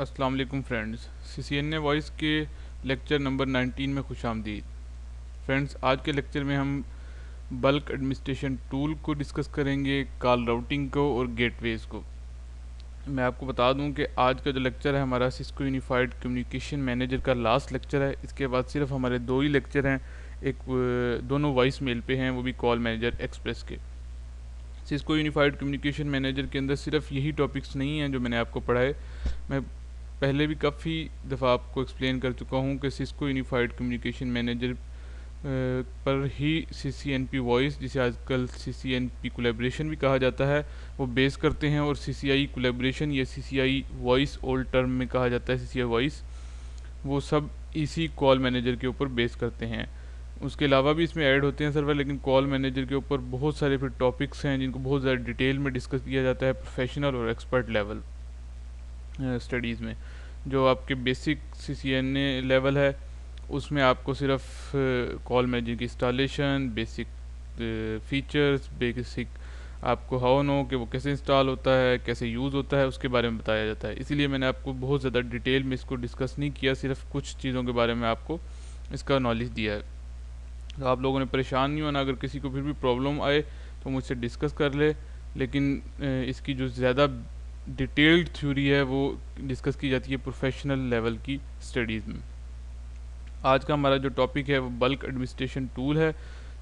अस्सलाम वालेकुम friends A voice के लेक्चर नंबर 19 में खुश आमदीद फ्रेंड्स आज के लेक्चर में हम बल्क एडमिनिस्ट्रेशन टूल को डिस्कस करेंगे कॉल राउटिंग को और गेटवेज को मैं आपको बता दूं कि आज का जो लेक्चर है हमारा सिस्को यूनिफाइड कम्युनिकेशन मैनेजर का लास्ट लेक्चर है इसके बाद सिर्फ हमारे दो ही लेक्चर हैं एक दोनों वॉइस मेल पर हैं वो भी कॉल मैनेजर एक्सप्रेस के सिस्को यूनिफाइड कम्युनिकेशन मैनेजर के अंदर सिर्फ यही टॉपिक्स नहीं हैं जो मैंने आपको पढ़ाए मैं पहले भी काफ़ी दफ़ा आपको एक्सप्लेन कर चुका हूँ कि सिस्को यूनिफाइड कम्युनिकेशन मैनेजर पर ही C C N P voice जिसे आजकल C C N P collaboration भी कहा जाता है वो बेस करते हैं और सी सी आई कोलेब्रेशन या C C I voice old term में कहा जाता है सी सी आई वॉइस वो सब इसी कॉल मैनेजर के ऊपर बेस करते हैं उसके अलावा भी इसमें ऐड होते हैं सर्वर लेकिन कॉल मैनेजर के ऊपर बहुत सारे फिर टॉपिक्स हैं जिनको बहुत ज़्यादा डिटेल में डिस्कस किया जाता है प्रोफेशनल और एक्सपर्ट लेवल स्टडीज़ में जो आपके basic C C N A level है उसमें आपको सिर्फ call magic installation basic features basic आपको हाउ नो कि वो कैसे इंस्टॉल होता है कैसे यूज़ होता है उसके बारे में बताया जाता है इसीलिए मैंने आपको बहुत ज़्यादा डिटेल में इसको डिस्कस नहीं किया सिर्फ कुछ चीज़ों के बारे में आपको इसका नॉलेज दिया है तो आप लोगों ने परेशान नहीं होना अगर किसी को फिर भी प्रॉब्लम आए तो मुझसे डिस्कस कर ले लेकिन इसकी जो ज़्यादा डिटेल्ड थ्योरी है वो डिस्कस की जाती है प्रोफेशनल लेवल की स्टडीज़ में आज का हमारा जो टॉपिक है वो बल्क एडमिनिस्ट्रेशन टूल है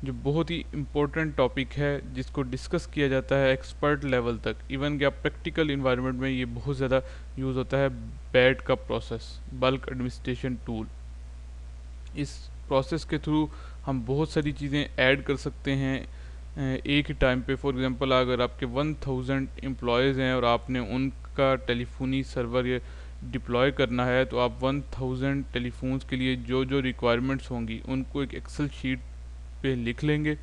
जो बहुत ही इम्पोर्टेंट टॉपिक है जिसको डिस्कस किया जाता है एक्सपर्ट लेवल तक इवन क्या प्रैक्टिकल इन्वायरमेंट में ये बहुत ज़्यादा यूज़ होता है बैड का प्रोसेस बल्क एडमिनिस्ट्रेशन टूल इस प्रोसेस के थ्रू हम बहुत सारी चीज़ें ऐड कर सकते हैं एक ही टाइम पे फॉर एग्जांपल अगर आपके 1000 एम्प्लॉयज़ हैं और आपने उनका टेलीफोनी सर्वर डिप्लॉय करना है तो आप 1000 टेलीफोन्स के लिए जो जो रिक्वायरमेंट्स होंगी उनको एक एक्सेल शीट पे लिख लेंगे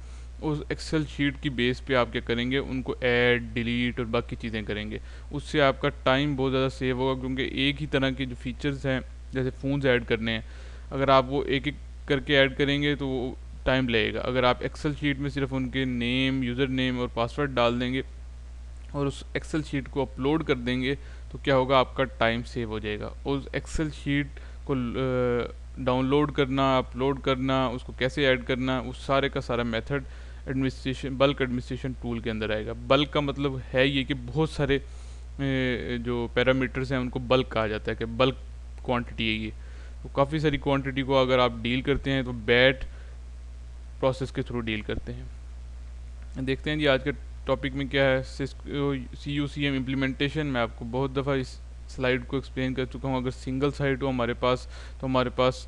उस एक्सेल शीट की बेस पे आप क्या करेंगे उनको ऐड डिलीट और बाकी चीज़ें करेंगे उससे आपका टाइम बहुत ज़्यादा सेव होगा क्योंकि एक ही तरह के जो फीचर्स हैं जैसे फ़ोन ऐड करने हैं अगर आप वो एक एक करके ऐड करेंगे तो टाइम लगेगा अगर आप एक्सेल शीट में सिर्फ उनके नेम यूज़र नेम और पासवर्ड डाल देंगे और उस एक्सेल शीट को अपलोड कर देंगे तो क्या होगा आपका टाइम सेव हो जाएगा उस एक्सेल शीट को डाउनलोड करना अपलोड करना उसको कैसे ऐड करना उस सारे का सारा method administration bulk administration tool के अंदर आएगा बल्क का मतलब है ये कि बहुत सारे जो पैरामीटर्स हैं उनको बल्क कहा जाता है कि बल्क क्वांटिटी है ये तो काफ़ी सारी क्वांटिटी को अगर आप डील करते हैं तो बैट प्रोसेस के थ्रू डील करते हैं देखते हैं जी आज के टॉपिक में क्या है C U C M implementation मैं आपको बहुत दफ़ा इस स्लाइड को एक्सप्लेन कर चुका हूँ अगर सिंगल साइड हो हमारे पास तो हमारे पास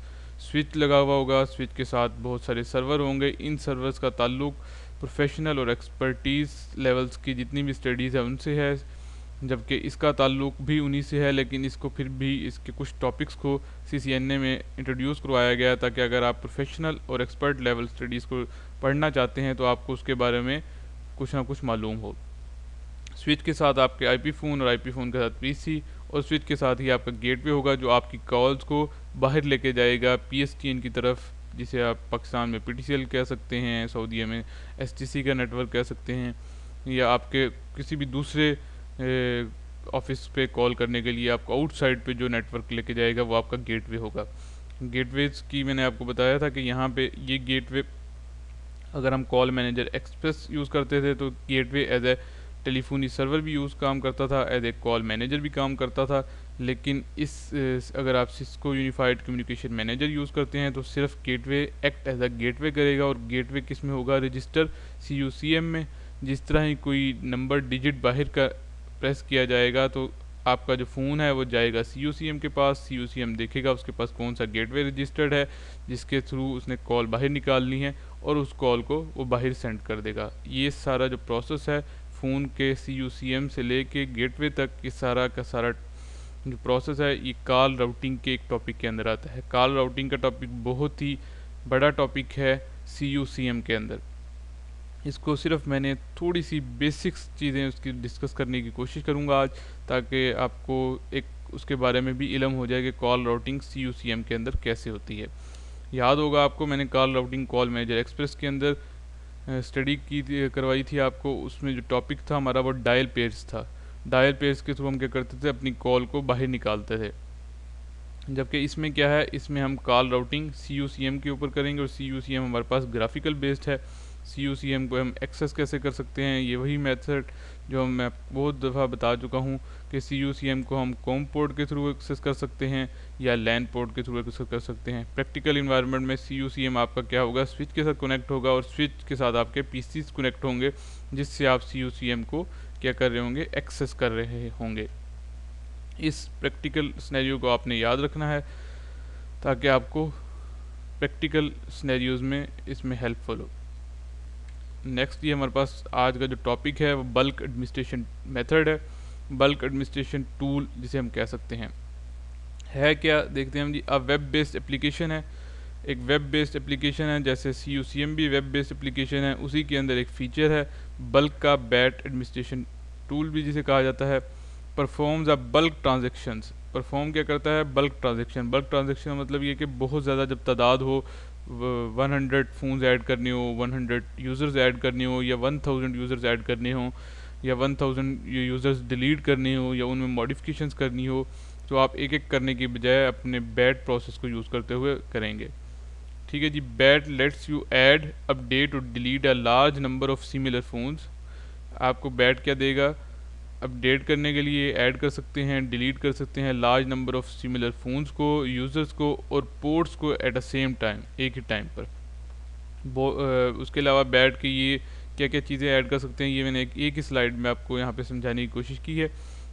स्विच लगा हुआ होगा स्विच के साथ बहुत सारे सर्वर होंगे इन सर्वर्स का ताल्लुक प्रोफेशनल और एक्सपर्टीज़ लेवल्स की जितनी भी स्टडीज़ है उनसे है जबकि इसका ताल्लुक भी उन्हीं से है लेकिन इसको फिर भी इसके कुछ टॉपिक्स को सी सी एन ए में इंट्रोड्यूस करवाया गया ताकि अगर आप प्रोफेशनल और एक्सपर्ट लेवल स्टडीज़ को पढ़ना चाहते हैं तो आपको उसके बारे में कुछ ना कुछ मालूम हो स्विच के साथ आपके आईपी फ़ोन और आईपी फ़ोन के साथ सी और स्विच के साथ ही आपका गेटवे होगा जो आपकी कॉल्स को बाहर लेके जाएगा एन की तरफ जिसे आप पाकिस्तान में एल कह सकते हैं सऊदीया में सी का नेटवर्क कह सकते हैं या आपके किसी भी दूसरे ऑफिस पे कॉल करने के लिए आपको आउटसाइड पे जो नेटवर्क लेके जाएगा वो आपका गेटवे होगा गेटवेज की मैंने आपको बताया था कि यहाँ पे ये गेटवे अगर हम कॉल मैनेजर एक्सप्रेस यूज़ करते थे तो gateway as a telephony server भी यूज़ काम करता था एज ए कॉल मैनेजर भी काम करता था लेकिन इस अगर आप Cisco unified communication manager use करते हैं तो सिर्फ gateway act as a gateway करेगा और गेटवे किस में होगा register C U C M में जिस तरह ही कोई नंबर डिजिट बाहर का प्रेस किया जाएगा तो आपका जो फ़ोन है वो जाएगा सी यू सी एम के पास सी यू सी एम देखेगा उसके पास कौन सा गेटवे रजिस्टर्ड है जिसके थ्रू उसने कॉल बाहर निकालनी है और उस कॉल को वो बाहर सेंड कर देगा ये सारा जो प्रोसेस है फ़ोन के सी यू सी एम से ले कर गेटवे तक ये सारा का सारा जो प्रोसेस है ये कॉल राउटिंग के एक टॉपिक के अंदर आता है कॉल राउटिंग का टॉपिक बहुत ही बड़ा टॉपिक है सी यू सी एम के अंदर इसको सिर्फ मैंने थोड़ी सी बेसिक्स चीज़ें उसकी डिस्कस करने की कोशिश करूँगा आज ताकि आपको एक उसके बारे में भी इलम हो जाए कि call routing C U C M के अंदर कैसे होती है याद होगा आपको मैंने call routing call manager express के अंदर स्टडी की करवाई थी आपको उसमें जो टॉपिक था हमारा वो डायल पेयर्स था डायल पेयर्स के थ्रू हम क्या करते थे अपनी कॉल को बाहर निकालते थे जबकि इसमें क्या है इसमें हम call routing C U C M के ऊपर करेंगे और सी यू सी एम हमारे पास ग्राफिकल बेस्ड है सी यू सी एम को हम एक्सेस कैसे कर सकते हैं ये वही मेथड जो मैं बहुत दफ़ा बता चुका हूँ कि सी यू सी एम को हम कॉम पोर्ट के थ्रू एक्सेस कर सकते हैं या लैन पोर्ट के थ्रू एक्सेस कर सकते हैं प्रैक्टिकल इन्वायरमेंट में सी यू सी एम आपका क्या होगा स्विच के साथ कनेक्ट होगा और स्विच के साथ आपके पी कनेक्ट होंगे जिससे आप सी यू सी एम को क्या कर रहे होंगे एक्सेस कर रहे होंगे इस प्रैक्टिकल स्नैरियो को आपने याद रखना है ताकि आपको प्रैक्टिकल स्नैरियोज़ में इसमें हेल्पफुल हो नेक्स्ट ये हमारे पास आज का जो टॉपिक है वो बल्क एडमिनिस्ट्रेशन मेथड है बल्क एडमिनिस्ट्रेशन टूल जिसे हम कह सकते हैं है क्या देखते हैं हम जी अब वेब बेस्ड एप्लीकेशन है एक वेब बेस्ड एप्लीकेशन है जैसे सी यू सी एम भी वेब बेस्ड एप्लीकेशन है उसी के अंदर एक फ़ीचर है बल्क का बैट एडमिनिस्ट्रेशन टूल भी जिसे कहा जाता है performs a bulk transaction perform क्या करता है बल्क ट्रांजेक्शन बल्क ट्रांजेक्शन मतलब ये कि बहुत ज़्यादा जब तादाद हो वन हंड्रेड फ़ोन्स ऐड करने हो वन हंड्रेड यूज़र्स ऐड करने हो या वन थाउजेंड यूज़र्स ऐड करने हो या वन थाउजेंड यूज़र्स डिलीट करने हो या उनमें मॉडिफिकेशंस करनी हो तो आप एक एक करने की बजाय अपने बैट प्रोसेस को यूज़ करते हुए करेंगे ठीक है जी BAT lets you add update और delete a large number of similar phones आपको बैट क्या देगा अपडेट करने के लिए ऐड कर सकते हैं डिलीट कर सकते हैं large number of similar phones को यूज़र्स को और पोर्ट्स को एट अ सेम टाइम एक ही टाइम पर आ, उसके अलावा बैठ के ये क्या क्या चीज़ें ऐड कर सकते हैं ये मैंने एक, एक ही स्लाइड में आपको यहाँ पे समझाने की कोशिश की है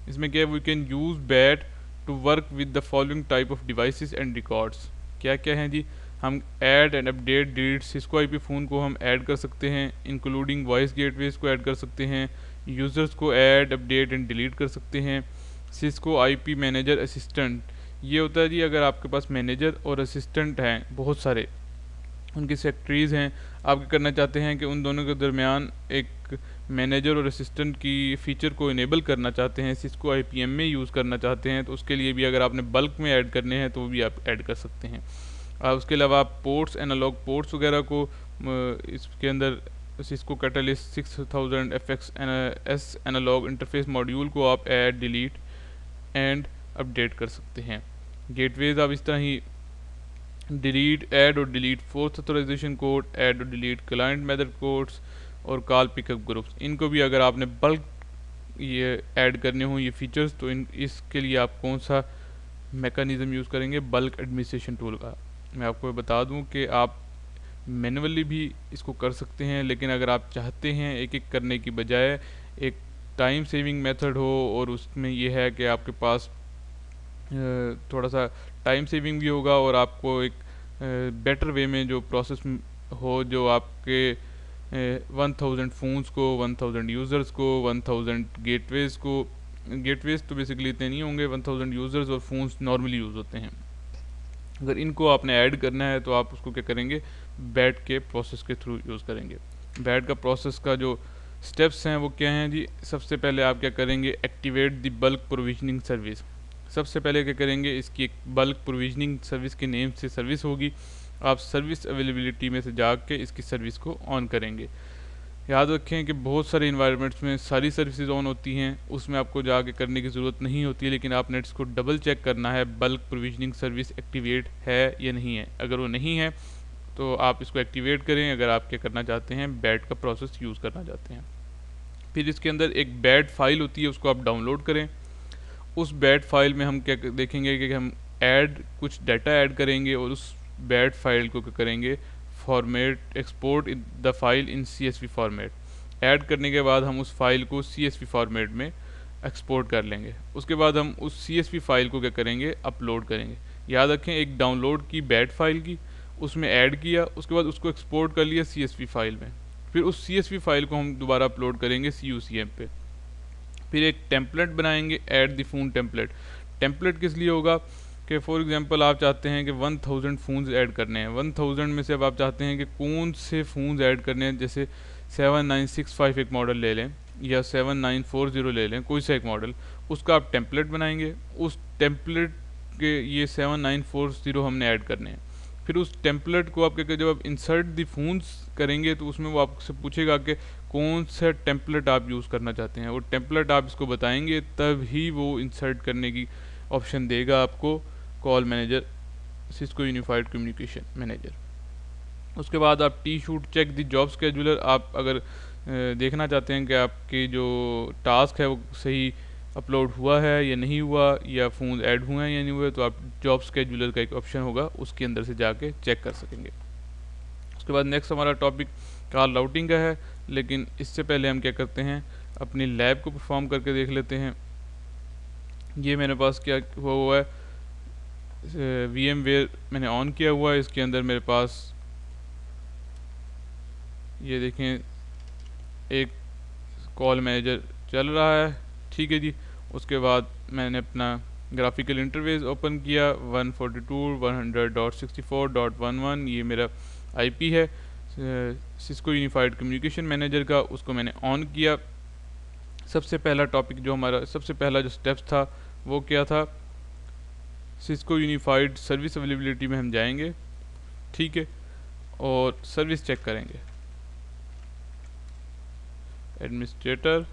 इसमें क्या है we can use BAT to work with the following type of devices and records क्या क्या हैं जी हम add and update delete Cisco IP phone को हम ऐड कर सकते हैं इंक्लूडिंग वॉइस गेटवेज को ऐड कर सकते हैं यूज़र्स को ऐड अपडेट एंड डिलीट कर सकते हैं सिस्को आईपी मैनेजर असिस्टेंट ये होता है जी अगर आपके पास मैनेजर और असिस्टेंट हैं बहुत सारे उनकी सेक्ट्रीज हैं आप करना चाहते हैं कि उन दोनों के दरमियान एक मैनेजर और असिस्टेंट की फ़ीचर को इनेबल करना चाहते हैं सिस्को आईपीएम में यूज़ करना चाहते हैं तो उसके लिए भी अगर आपने बल्क में ऐड करने हैं तो वो भी आप ऐड कर सकते हैं और उसके अलावा आप पोर्ट्स एनालॉग पोर्ट्स वगैरह को इसके अंदर Cisco Catalyst 6000 X S analog interface module को आप ऐड डिलीट एंड अपडेट कर सकते हैं गेटवेज आप इस तरह ही डिलीट ऐड और delete forced authorization code add और डिलीट क्लाइंट मेथड कोड्स और कॉल पिकअप ग्रुप्स इनको भी अगर आपने बल्क ये ऐड करने हों ये फीचर्स तो इन इसके लिए आप कौन सा मेकानिजम यूज़ करेंगे बल्क एडमिनिस्ट्रेशन टूल का मैं आपको बता दूं कि आप मैनुअली भी इसको कर सकते हैं लेकिन अगर आप चाहते हैं एक एक करने की बजाय एक टाइम सेविंग मेथड हो और उसमें यह है कि आपके पास थोड़ा सा टाइम सेविंग भी होगा और आपको एक बेटर वे में जो प्रोसेस हो जो आपके वन थाउजेंड फ़ोन्स को वन थाउजेंड यूज़र्स को वन थाउजेंड गेटवेज़ को गेटवेज़ तो बेसिकली इतने नहीं होंगे वन थाउजेंड यूज़र्स और फ़ोन्स नॉर्मली यूज़ होते हैं अगर इनको आपने ऐड करना है तो आप उसको क्या करेंगे बैट के प्रोसेस के थ्रू यूज़ करेंगे बैट का प्रोसेस का जो स्टेप्स हैं वो क्या हैं जी सबसे पहले आप क्या करेंगे activate the bulk provisioning service सबसे पहले क्या करेंगे इसकी एक बल्क प्रोविजनिंग सर्विस के नेम से सर्विस होगी आप सर्विस अवेलेबिलिटी में से जा के इसकी सर्विस को ऑन करेंगे याद रखें कि बहुत सारे इन्वायरमेंट्स में सारी सर्विसेज ऑन होती हैं उसमें आपको जाके करने की ज़रूरत नहीं होती लेकिन आप नेट्स को डबल चेक करना है बल्क प्रोविजनिंग सर्विस एक्टिवेट है या नहीं है अगर वो नहीं है तो आप इसको एक्टिवेट करें अगर आप क्या करना चाहते हैं बैट का प्रोसेस यूज़ करना चाहते हैं फिर इसके अंदर एक बैट फाइल होती है उसको आप डाउनलोड करें उस बैट फाइल में हम क्या देखेंगे कि हम ऐड कुछ डाटा ऐड करेंगे और उस बैट फाइल को क्या करेंगे format export the file in C S format add करने के बाद हम उस फाइल को सी एस फॉर्मेट में एक्सपोर्ट कर लेंगे उसके बाद हम उस सी एस फाइल को क्या करेंगे अपलोड करेंगे याद रखें एक डाउनलोड की बैट फाइल की उसमें ऐड किया उसके बाद उसको एक्सपोर्ट कर लिया सी फाइल में फिर उस सी फाइल को हम दोबारा अपलोड करेंगे सी यू सी एम पे फिर एक टेम्पलेट बनाएंगे add the phone template template किस लिए होगा कि फॉर एग्जांपल आप चाहते हैं कि 1000 थाउजेंड फ़ोन्स ऐड करने हैं 1000 में से अब आप चाहते हैं कि कौन से फ़ोन्स ऐड करने हैं जैसे 7965 एक मॉडल ले लें या 7940 ले लें कोई सा एक मॉडल उसका आप टेम्पलेट बनाएंगे उस टेम्पलेट के ये 7940 हमने ऐड करने हैं फिर उस टेम्पलेट को आप क्या जब आप इंसर्ट दी फोन्स करेंगे तो उसमें वो आपसे पूछेगा कि कौन सा टेम्पलेट आप यूज़ करना चाहते हैं और टेम्पलेट आप इसको बताएंगे तब ही वो इंसर्ट करने की ऑप्शन देगा आपको call manager Cisco unified communication manager उसके बाद आप T shoot check the job scheduler आप अगर देखना चाहते हैं कि आपकी जो टास्क है वो सही अपलोड हुआ है या नहीं हुआ या फ़ोन ऐड हुए हैं या नहीं हुए तो आप जॉब स्केजूलर का एक ऑप्शन होगा उसके अंदर से जाके चेक कर सकेंगे उसके बाद नेक्स्ट हमारा टॉपिक कार लाउटिंग का है लेकिन इससे पहले हम क्या करते हैं अपनी लैब को परफॉर्म करके देख लेते हैं ये मेरे पास क्या हुआ हुआ है वी एम वेयर मैंने ऑन किया हुआ है इसके अंदर मेरे पास ये देखें एक कॉल मैनेजर चल रहा है ठीक है जी उसके बाद मैंने अपना ग्राफिकल इंटरवेज ओपन किया 142.100.64.11 ये मेरा आईपी है सिस्को यूनिफाइड कम्युनिकेशन मैनेजर का उसको मैंने ऑन किया सबसे पहला टॉपिक जो हमारा सबसे पहला जो स्टेप्स था वो क्या था सिस्को यूनिफाइड सर्विस अवेलेबिलिटी में हम जाएंगे ठीक है और सर्विस चेक करेंगे एडमिनिस्ट्रेटर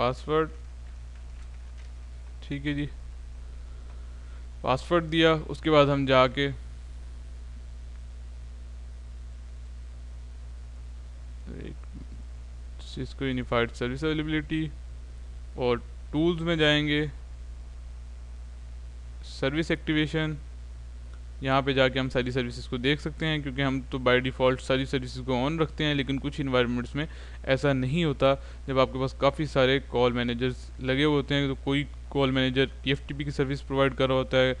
पासवर्ड ठीक है जी पासवर्ड दिया उसके बाद हम जाके इसको यूनिफाइड सर्विस अवेलेबिलिटी और टूल्स में जाएंगे सर्विस एक्टिवेशन यहाँ पे जाके हम सारी सर्विसेज को देख सकते हैं क्योंकि हम तो बाय डिफ़ॉल्ट सारी सर्विसेज को ऑन रखते हैं लेकिन कुछ इन्वायरमेंट्स में ऐसा नहीं होता जब आपके पास काफ़ी सारे कॉल मैनेजर्स लगे हुए होते हैं तो कोई कॉल मैनेजर टी की सर्विस प्रोवाइड कर रहा होता है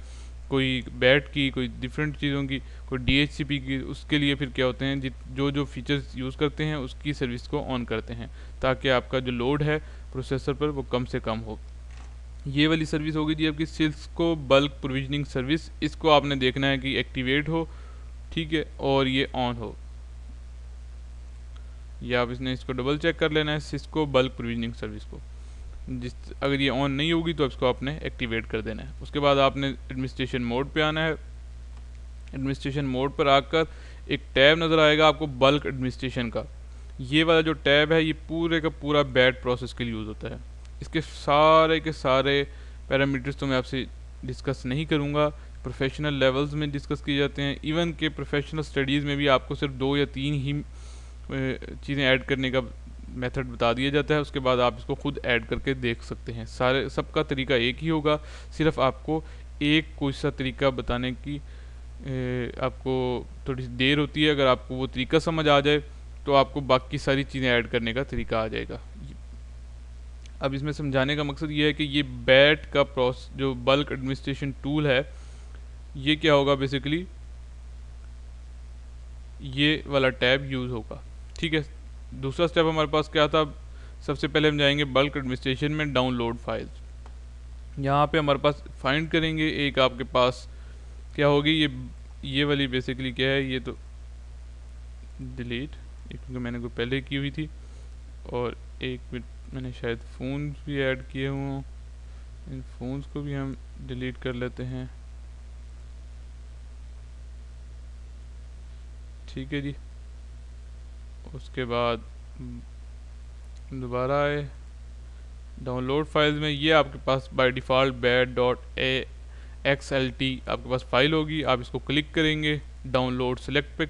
कोई बैट की कोई डिफरेंट चीज़ों की कोई डी की उसके लिए फिर क्या होते हैं जो जो फीचर्स यूज़ करते हैं उसकी सर्विस को ऑन करते हैं ताकि आपका जो लोड है प्रोसेसर पर वो कम से कम हो ये वाली सर्विस होगी जी आपकी को बल्क प्रोविजनिंग सर्विस इसको आपने देखना है कि एक्टिवेट हो ठीक है और ये ऑन हो या आप इसने इसको डबल चेक कर लेना है सिस्को बल्क प्रोविजनिंग सर्विस को जिस अगर ये ऑन नहीं होगी तो इसको आपने एक्टिवेट कर देना है उसके बाद आपने एडमिनिस्ट्रेशन मोड पे आना है एडमिनिस्ट्रेशन मोड पर आकर एक टैब नज़र आएगा आपको बल्क एडमिनिस्ट्रेशन का ये वाला जो टैब है ये पूरे का पूरा बैड प्रोसेस के लिए यूज़ होता है इसके सारे के सारे पैरामीटर्स तो मैं आपसे डिस्कस नहीं करूँगा प्रोफेशनल लेवल्स में डिस्कस किए जाते हैं इवन के प्रोफेशनल स्टडीज़ में भी आपको सिर्फ दो या तीन ही चीज़ें ऐड करने का मेथड बता दिया जाता है उसके बाद आप इसको खुद ऐड करके देख सकते हैं सारे सबका तरीका एक ही होगा सिर्फ आपको एक कोई सा तरीका बताने की ए, आपको थोड़ी सी देर होती है अगर आपको वो तरीका समझ आ जाए तो आपको बाकी सारी चीज़ें ऐड करने का तरीका आ जाएगा अब इसमें समझाने का मकसद ये है कि ये बैट का प्रोस जो बल्क एडमिनिस्ट्रेशन टूल है ये क्या होगा बेसिकली ये वाला टैब यूज़ होगा ठीक है दूसरा स्टेप हमारे पास क्या था सबसे पहले हम जाएंगे बल्क एडमिनिस्ट्रेशन में डाउनलोड फाइल्स यहाँ पे हमारे पास फाइंड करेंगे एक आपके पास क्या होगी ये ये वाली बेसिकली क्या है ये तो डिलीट क्योंकि मैंने कोई पहले की हुई थी और एक मिनट मैंने शायद फ़ोन भी ऐड किए हों इन फ़ोन्स को भी हम डिलीट कर लेते हैं ठीक है जी उसके बाद दोबारा आए डाउनलोड फाइल्स में ये आपके पास by default bat dot A X L T आपके पास फ़ाइल होगी आप इसको क्लिक करेंगे डाउनलोड सेलेक्ट पे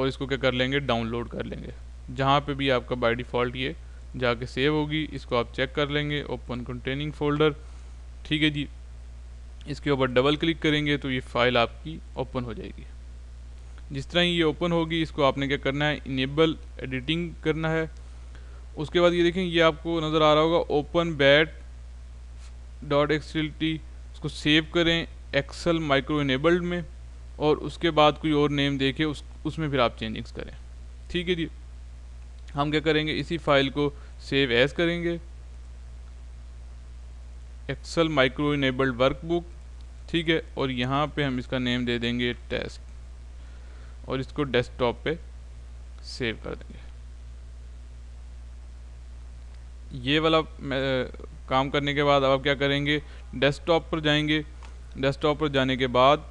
और इसको क्या कर लेंगे डाउनलोड कर लेंगे जहाँ पे भी आपका बाय डिफ़ॉल्ट ये जाके सेव होगी इसको आप चेक कर लेंगे ओपन कंटेनिंग फोल्डर ठीक है जी इसके ऊपर डबल क्लिक करेंगे तो ये फ़ाइल आपकी ओपन हो जाएगी जिस तरह ये ओपन होगी इसको आपने क्या करना है इनेबल एडिटिंग करना है उसके बाद ये देखें ये आपको नज़र आ रहा होगा ओपन बैट डॉट एक्सलिटी उसको सेव करें एक्सल माइक्रो इनेबल्ड में और उसके बाद कोई और नेम देखे उस उसमें फिर आप चेंजिंग्स करें ठीक है जी हम क्या करेंगे इसी फाइल को सेव एज करेंगे एक्सल माइक्रो इनेबल्ड वर्कबुक ठीक है और यहाँ पे हम इसका नेम दे देंगे टेस्ट और इसको डेस्कटॉप पे सेव कर देंगे ये वाला काम करने के बाद अब आप क्या करेंगे डेस्कटॉप पर जाएंगे डेस्कटॉप पर जाने के बाद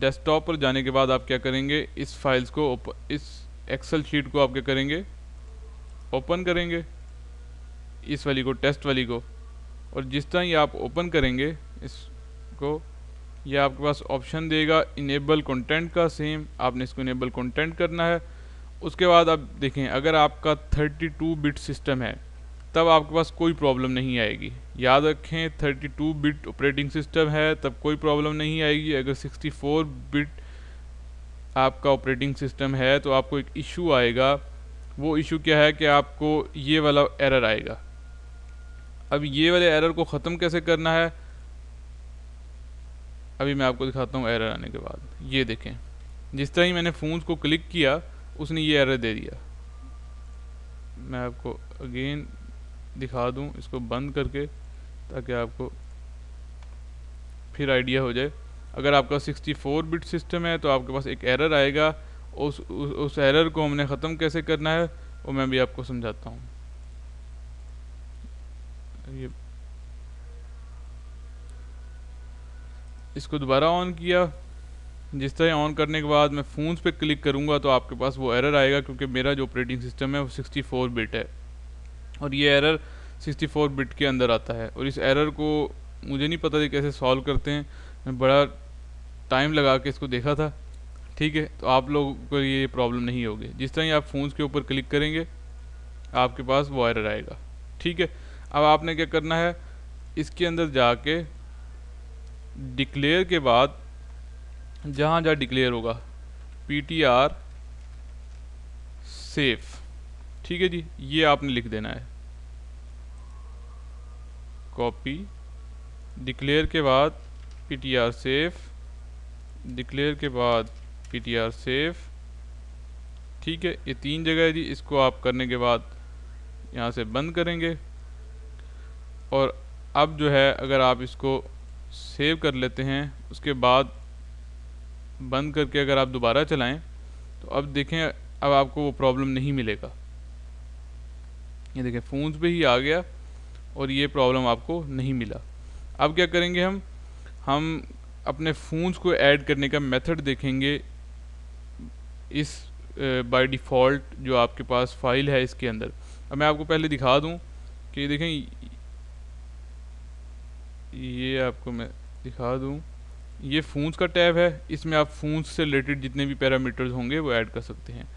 डेस्कटॉप पर जाने के बाद आप क्या करेंगे इस फाइल्स को इस एक्सेल शीट को आप क्या करेंगे ओपन करेंगे इस वाली को टेस्ट वाली को और जिस तरह ये आप ओपन करेंगे इसको ये आपके पास ऑप्शन देगा इनेबल कंटेंट का सेम आपने इसको इनेबल कंटेंट करना है उसके बाद आप देखें अगर आपका 32 बिट सिस्टम है तब आपके पास कोई प्रॉब्लम नहीं आएगी याद रखें 32 बिट ऑपरेटिंग सिस्टम है तब कोई प्रॉब्लम नहीं आएगी अगर 64 बिट आपका ऑपरेटिंग सिस्टम है तो आपको एक इशू आएगा वो इशू क्या है कि आपको ये वाला एरर आएगा अब ये वाले एरर को ख़त्म कैसे करना है अभी मैं आपको दिखाता हूँ एरर आने के बाद ये देखें जिस तरह ही मैंने फ़ोन को क्लिक किया उसने ये एरर दे दिया मैं आपको अगेन दिखा दूँ इसको बंद करके ताकि आपको फिर आइडिया हो जाए अगर आपका 64 बिट सिस्टम है तो आपके पास एक एरर आएगा उस उस, उस एरर को हमने ख़त्म कैसे करना है वो मैं भी आपको समझाता हूँ ये इसको दोबारा ऑन किया जिस तरह ऑन करने के बाद मैं फ़ोन्स पे क्लिक करूँगा तो आपके पास वो एरर आएगा क्योंकि मेरा जो ऑपरेटिंग सिस्टम है वो 64 बिट है और ये एरर 64 बिट के अंदर आता है और इस एरर को मुझे नहीं पता कि कैसे सॉल्व करते हैं मैं बड़ा टाइम लगा के इसको देखा था ठीक है तो आप लोगों को ये प्रॉब्लम नहीं होगी जिस तरह ही आप फ़ोन्स के ऊपर क्लिक करेंगे आपके पास वो एरर आएगा ठीक है अब आपने क्या करना है इसके अंदर जाके डिक्लेयर के बाद जहाँ जहाँ डिक्लेयर होगा पी टी आर सेफ ठीक है जी ये आपने लिख देना है कॉपी डिक्लेयर के बाद P T R safe declare के बाद पी टी आर सेफ ठीक है ये तीन जगह है जी इसको आप करने के बाद यहाँ से बंद करेंगे और अब जो है अगर आप इसको सेव कर लेते हैं उसके बाद बंद करके अगर आप दोबारा चलाएं तो अब देखें अब आपको वो प्रॉब्लम नहीं मिलेगा ये देखें फ़ोन पे ही आ गया और ये प्रॉब्लम आपको नहीं मिला अब क्या करेंगे हम हम अपने फ़ोन्स को ऐड करने का मेथड देखेंगे इस बाय डिफ़ॉल्ट जो आपके पास फाइल है इसके अंदर अब मैं आपको पहले दिखा दूं कि देखें ये आपको मैं दिखा दूं ये फ़ोन्स का टैब है इसमें आप फ़ोन्स से रिलेटेड जितने भी पैरामीटर्स होंगे वो ऐड कर सकते हैं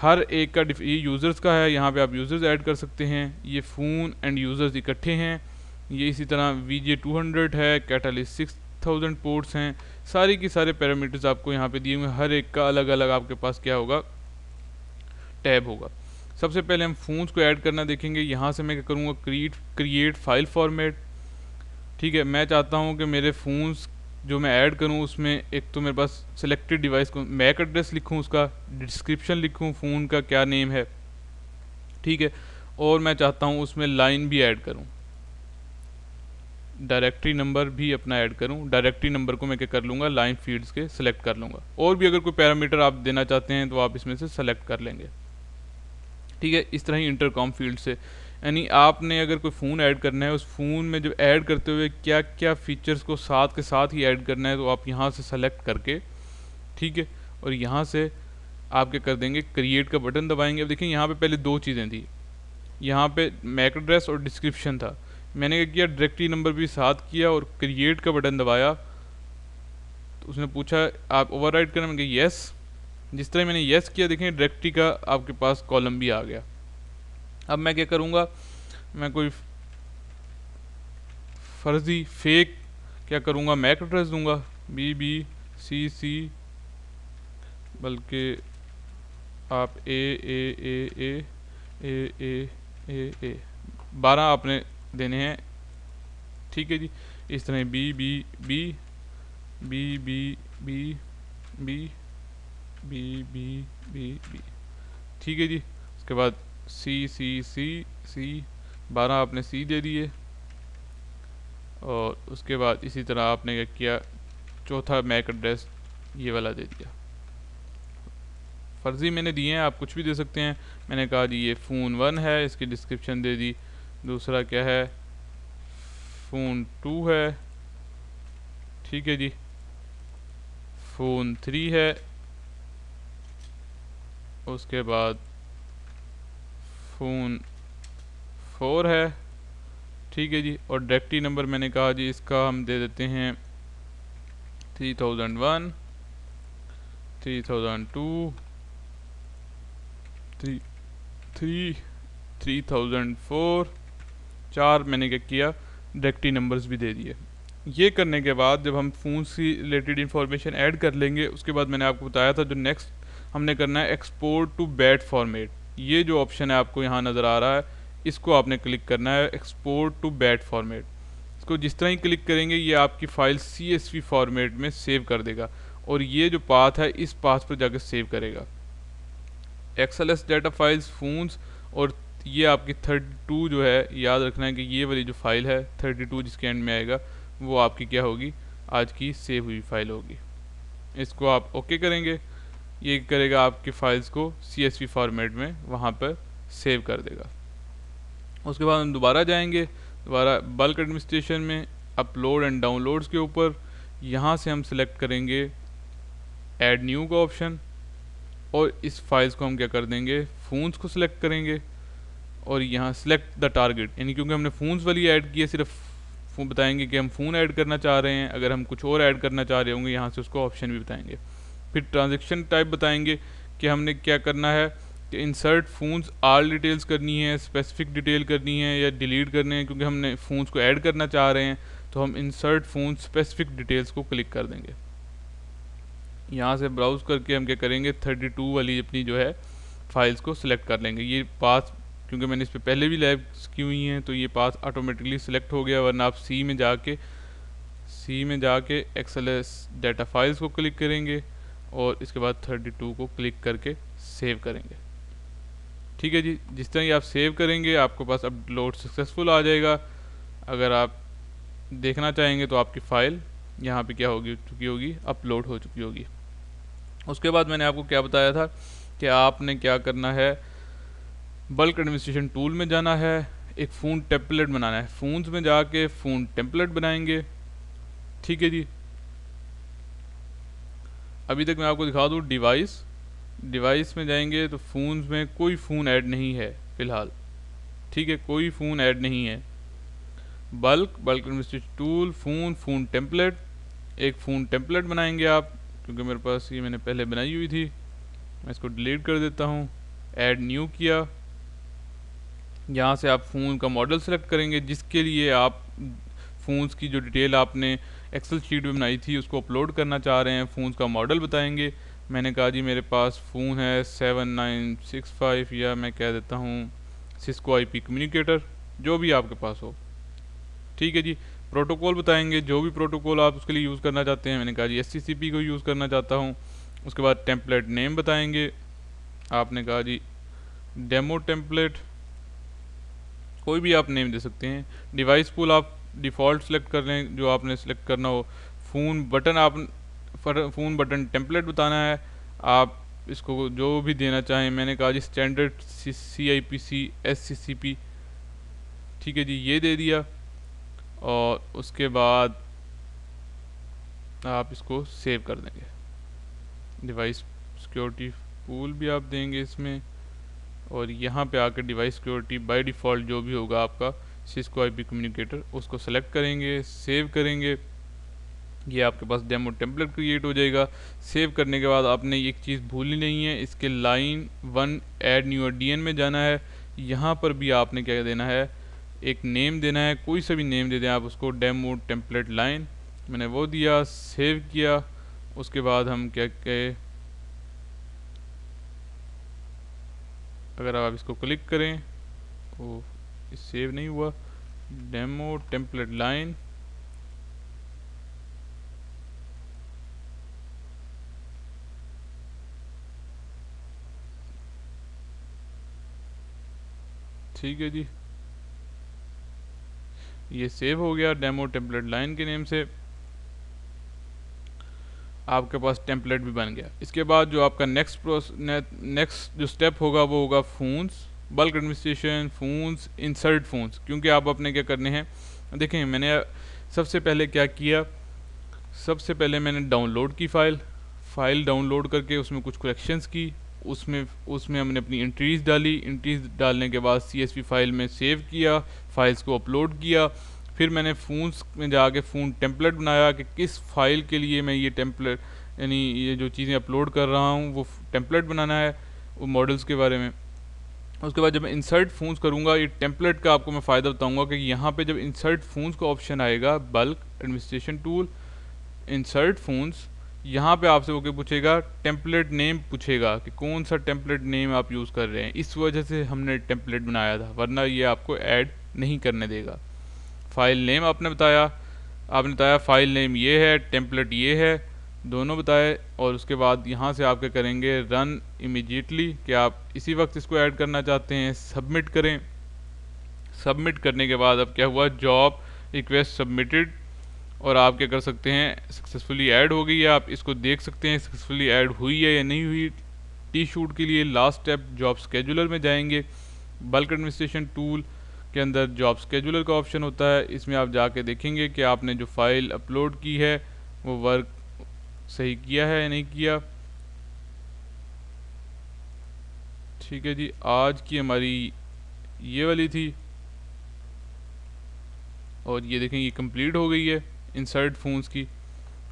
हर एक का ये यूज़र्स का है यहाँ पे आप यूज़र्स ऐड कर सकते हैं ये फ़ोन एंड यूज़र्स इकट्ठे हैं ये इसी तरह वी जे टू हंड्रेड है कैटालिस्ट सिक्स थाउजेंड पोर्ट्स हैं सारी की सारे पैरामीटर्स आपको यहाँ पे दिए हुए हर एक का अलग अलग आपके पास क्या होगा टैब होगा सबसे पहले हम फोन्स को ऐड करना देखेंगे यहाँ से मैं क्या करूँगा क्रिएट क्रिएट फाइल फॉर्मेट ठीक है मैं चाहता हूँ कि मेरे फोन्स जो मैं ऐड करूँ उसमें एक तो मेरे पास सिलेक्टेड डिवाइस को मैक एड्रेस लिखूँ उसका डिस्क्रिप्शन लिखूँ फ़ोन का क्या नेम है ठीक है और मैं चाहता हूँ उसमें लाइन भी ऐड करूँ डायरेक्टरी नंबर भी अपना ऐड करूँ डायरेक्टरी नंबर को मैं क्या कर लूँगा लाइन फील्ड्स के सेलेक्ट कर लूँगा और भी अगर कोई पैरामीटर आप देना चाहते हैं तो आप इसमें से सेलेक्ट कर लेंगे ठीक है इस तरह ही इंटरकॉम फील्ड से यानी आपने अगर कोई फ़ोन ऐड करना है उस फ़ोन में जब ऐड करते हुए क्या क्या फ़ीचर्स को साथ के साथ ही ऐड करना है तो आप यहाँ से सेलेक्ट करके ठीक है और यहाँ से आप क्या कर देंगे क्रिएट का बटन दबाएंगे अब देखें यहाँ पे पहले दो चीज़ें थी यहाँ पे मैक एड्रेस और डिस्क्रिप्शन था मैंने क्या किया डायरेक्टरी नंबर भी साथ किया और क्रिएट का बटन दबाया तो उसने पूछा आप ओवर करना मैंने कहा येस जिस तरह मैंने येस किया देखें डायरेक्टरी का आपके पास कॉलम भी आ गया अब मैं क्या करूँगा मैं कोई फर्जी फेक क्या करूँगा मैक एड्रेस दूंगा बी बी सी सी बल्कि आप ए ए ए ए ए ए ए ए बारह आपने देने हैं ठीक है जी इस तरह B B B B B B B B B B B ठीक है जी उसके बाद सी सी सी सी बारह आपने सी दे दिए और उसके बाद इसी तरह आपने क्या किया चौथा मैक एड्रेस ये वाला दे दिया फर्जी मैंने दिए हैं आप कुछ भी दे सकते हैं मैंने कहा जी ये फ़ोन वन है इसकी डिस्क्रिप्शन दे दी दूसरा क्या है फ़ोन टू है ठीक है जी फ़ोन थ्री है उसके बाद फ़ोन फोर है ठीक है जी और डायरेक्टी नंबर मैंने कहा जी इसका हम दे देते हैं three thousand one three thousand two three three three thousand four चार मैंने क्या किया डायरेक्टी नंबर्स भी दे दिए ये करने के बाद जब हम फ़ोन से रिलेटेड इन्फॉर्मेशन ऐड कर लेंगे उसके बाद मैंने आपको बताया था जो नेक्स्ट हमने करना है एक्सपोर्ट टू बैट फॉर्मेट ये जो ऑप्शन है आपको यहाँ नज़र आ रहा है इसको आपने क्लिक करना है एक्सपोर्ट टू बैट फॉर्मेट इसको जिस तरह ही क्लिक करेंगे ये आपकी फ़ाइल सी फॉर्मेट में सेव कर देगा और ये जो पाथ है इस पाथ पर जाकर सेव करेगा एक्सल डाटा फाइल्स फोन्स और ये आपकी 32 जो है याद रखना है कि ये वाली जो फाइल है 32 जिसके एंड में आएगा वो आपकी क्या होगी आज की सेव हुई फाइल होगी इसको आप ओके करेंगे ये करेगा आपकी फाइल्स को सी फॉर्मेट में वहाँ पर सेव कर देगा उसके बाद हम दोबारा जाएंगे दोबारा बल्क एडमिनिस्ट्रेशन में अपलोड एंड डाउनलोड्स के ऊपर यहाँ से हम सिलेक्ट करेंगे ऐड न्यू का ऑप्शन और इस फाइल्स को हम क्या कर देंगे फ़ोन्स को सिलेक्ट करेंगे और यहाँ सेलेक्ट द टारगेट यानी क्योंकि हमने फ़ोन्स वाली ऐड की है सिर्फ बताएंगे कि हम फ़ोन ऐड करना चाह रहे हैं अगर हम कुछ और ऐड करना चाह रहे होंगे यहाँ से उसको ऑप्शन भी बताएंगे फिर ट्रांजेक्शन टाइप बताएंगे कि हमने क्या करना है कि इंसर्ट फ़ोन्स आल डिटेल्स करनी है स्पेसिफिक डिटेल करनी है या डिलीट करने हैं क्योंकि हमने फ़ोन्स को ऐड करना चाह रहे हैं तो हम इंसर्ट फ़ोन स्पेसिफिक डिटेल्स को क्लिक कर देंगे यहाँ से ब्राउज़ करके हम क्या करेंगे 32 वाली अपनी जो है फाइल्स को सिलेक्ट कर लेंगे ये पास क्योंकि मैंने इस पर पहले भी लैब्स की हुई हैं तो ये पास ऑटोमेटिकली सिलेक्ट हो गया वरना आप सी में जाके सी में जाके एक्सएलएस डाटा फाइल्स को क्लिक करेंगे और इसके बाद थर्टी टू को क्लिक करके सेव करेंगे ठीक है जी जिस तरह ये आप सेव करेंगे आपके पास अपलोड सक्सेसफुल आ जाएगा अगर आप देखना चाहेंगे तो आपकी फ़ाइल यहाँ पे क्या होगी चुकी होगी अपलोड हो चुकी होगी उसके बाद मैंने आपको क्या बताया था कि आपने क्या करना है बल्क एडमिनिस्ट्रेशन टूल में जाना है एक फ़ोन टेम्पलेट बनाना है फ़ोन्स में जाके फ़ोन टेम्पलेट बनाएंगे ठीक है जी अभी तक मैं आपको दिखा दूँ डिवाइस डिवाइस में जाएंगे तो फ़ोन में कोई फ़ोन ऐड नहीं है फ़िलहाल ठीक है कोई फ़ोन ऐड नहीं है bulk bulk tool phone phone template एक फ़ोन टेम्पलेट बनाएंगे आप क्योंकि मेरे पास ये मैंने पहले बनाई हुई थी मैं इसको डिलीट कर देता हूँ ऐड न्यू किया यहाँ से आप फ़ोन का मॉडल सेलेक्ट करेंगे जिसके लिए आप फ़ोन्स की जो डिटेल आपने एक्सेल शीट भी बनाई थी उसको अपलोड करना चाह रहे हैं फ़ोन का मॉडल बताएंगे मैंने कहा जी मेरे पास फ़ोन है सेवन नाइन सिक्स फाइव या मैं कह देता हूँ सिस्को आईपी कम्युनिकेटर जो भी आपके पास हो ठीक है जी प्रोटोकॉल बताएंगे जो भी प्रोटोकॉल आप उसके लिए यूज़ करना चाहते हैं मैंने कहा जी एस को यूज़ करना चाहता हूँ उसके बाद टेम्पलेट नेम बताएँगे आपने कहा जी डेमो टेम्पलेट कोई भी आप नेम दे सकते हैं डिवाइस पुल आप डिफ़ॉल्ट सेलेक्ट कर लें जो आपने सेलेक्ट करना हो फ़ोन बटन आप फ़ोन बटन टेम्पलेट बताना है आप इसको जो भी देना चाहें मैंने कहा जी standard C I P C S C C P ठीक है जी ये दे दिया और उसके बाद आप इसको सेव कर देंगे डिवाइस सिक्योरिटी पूल भी आप देंगे इसमें और यहाँ पे आकर डिवाइस सिक्योरिटी बाय डिफ़ॉल्ट जो भी होगा आपका सिस्को आई कम्युनिकेटर उसको सेलेक्ट करेंगे सेव करेंगे ये आपके पास डेमो टेम्पलेट क्रिएट हो जाएगा सेव करने के बाद आपने एक चीज़ भूली नहीं है इसके line one add new D में जाना है यहाँ पर भी आपने क्या देना है एक नेम देना है कोई सा भी नेम दे दें आप उसको डेमो टेम्पलेट लाइन मैंने वो दिया सेव किया उसके बाद हम क्या कहे अगर आप इसको क्लिक करें ओ सेव नहीं हुआ डेमो टेम्पलेट लाइन ठीक है जी ये सेव हो गया डेमो टेम्पलेट लाइन के नेम से आपके पास टेम्पलेट भी बन गया इसके बाद जो आपका नेक्स्ट प्रोस नेक्स्ट जो स्टेप होगा वो होगा phones bulk administration phones insert phones क्योंकि आप अपने क्या करने हैं देखें मैंने सबसे पहले क्या किया सबसे पहले मैंने डाउनलोड की फ़ाइल फ़ाइल डाउनलोड करके उसमें कुछ करेक्शंस की उसमें उसमें हमने अपनी इंट्रीज डाली इंट्रीज डालने के बाद सी फाइल में सेव किया फाइल्स को अपलोड किया फिर मैंने फ़ोन्स में जाके फ़ोन टेम्पलेट बनाया कि किस फाइल के लिए मैं ये टेम्पलेट यानी ये जो चीज़ें अपलोड कर रहा हूँ वो टेम्पलेट बनाना है वो मॉडल्स के बारे में उसके बाद जब मैं इंसर्ट फोन्स करूँगा ये टेम्पलेट का आपको मैं फ़ायदा बताऊँगा कि यहाँ पे जब इंसर्ट फोन्स का ऑप्शन आएगा bulk administration tool insert phones यहाँ पे आपसे वो के पूछेगा टेम्पलेट नेम पूछेगा कि कौन सा टेम्पलेट नेम आप यूज़ कर रहे हैं इस वजह से हमने टेम्पलेट बनाया था वरना ये आपको ऐड नहीं करने देगा फाइल नेम आपने बताया आपने बताया फ़ाइल नेम ये है टेम्पलेट ये है दोनों बताए और उसके बाद यहाँ से आपके करेंगे रन इमिजिएटली कि आप इसी वक्त इसको ऐड करना चाहते हैं सबमिट करें सबमिट करने के बाद अब क्या हुआ जॉब रिक्वेस्ट सबमिटेड और आप क्या कर सकते हैं सक्सेसफुली ऐड हो गई है आप इसको देख सकते हैं सक्सेसफुली ऐड हुई है या नहीं हुई टी शूट के लिए लास्ट स्टेप जॉब स्केजुलर में जाएंगे बल्क एडमिनिस्ट्रेशन टूल के अंदर जॉब स्केजुलर का ऑप्शन होता है इसमें आप जाके देखेंगे कि आपने जो फाइल अपलोड की है वो वर्क सही किया है या नहीं किया ठीक है जी आज की हमारी ये वाली थी और ये देखें ये कंप्लीट हो गई है इंसर्ट फोन्स की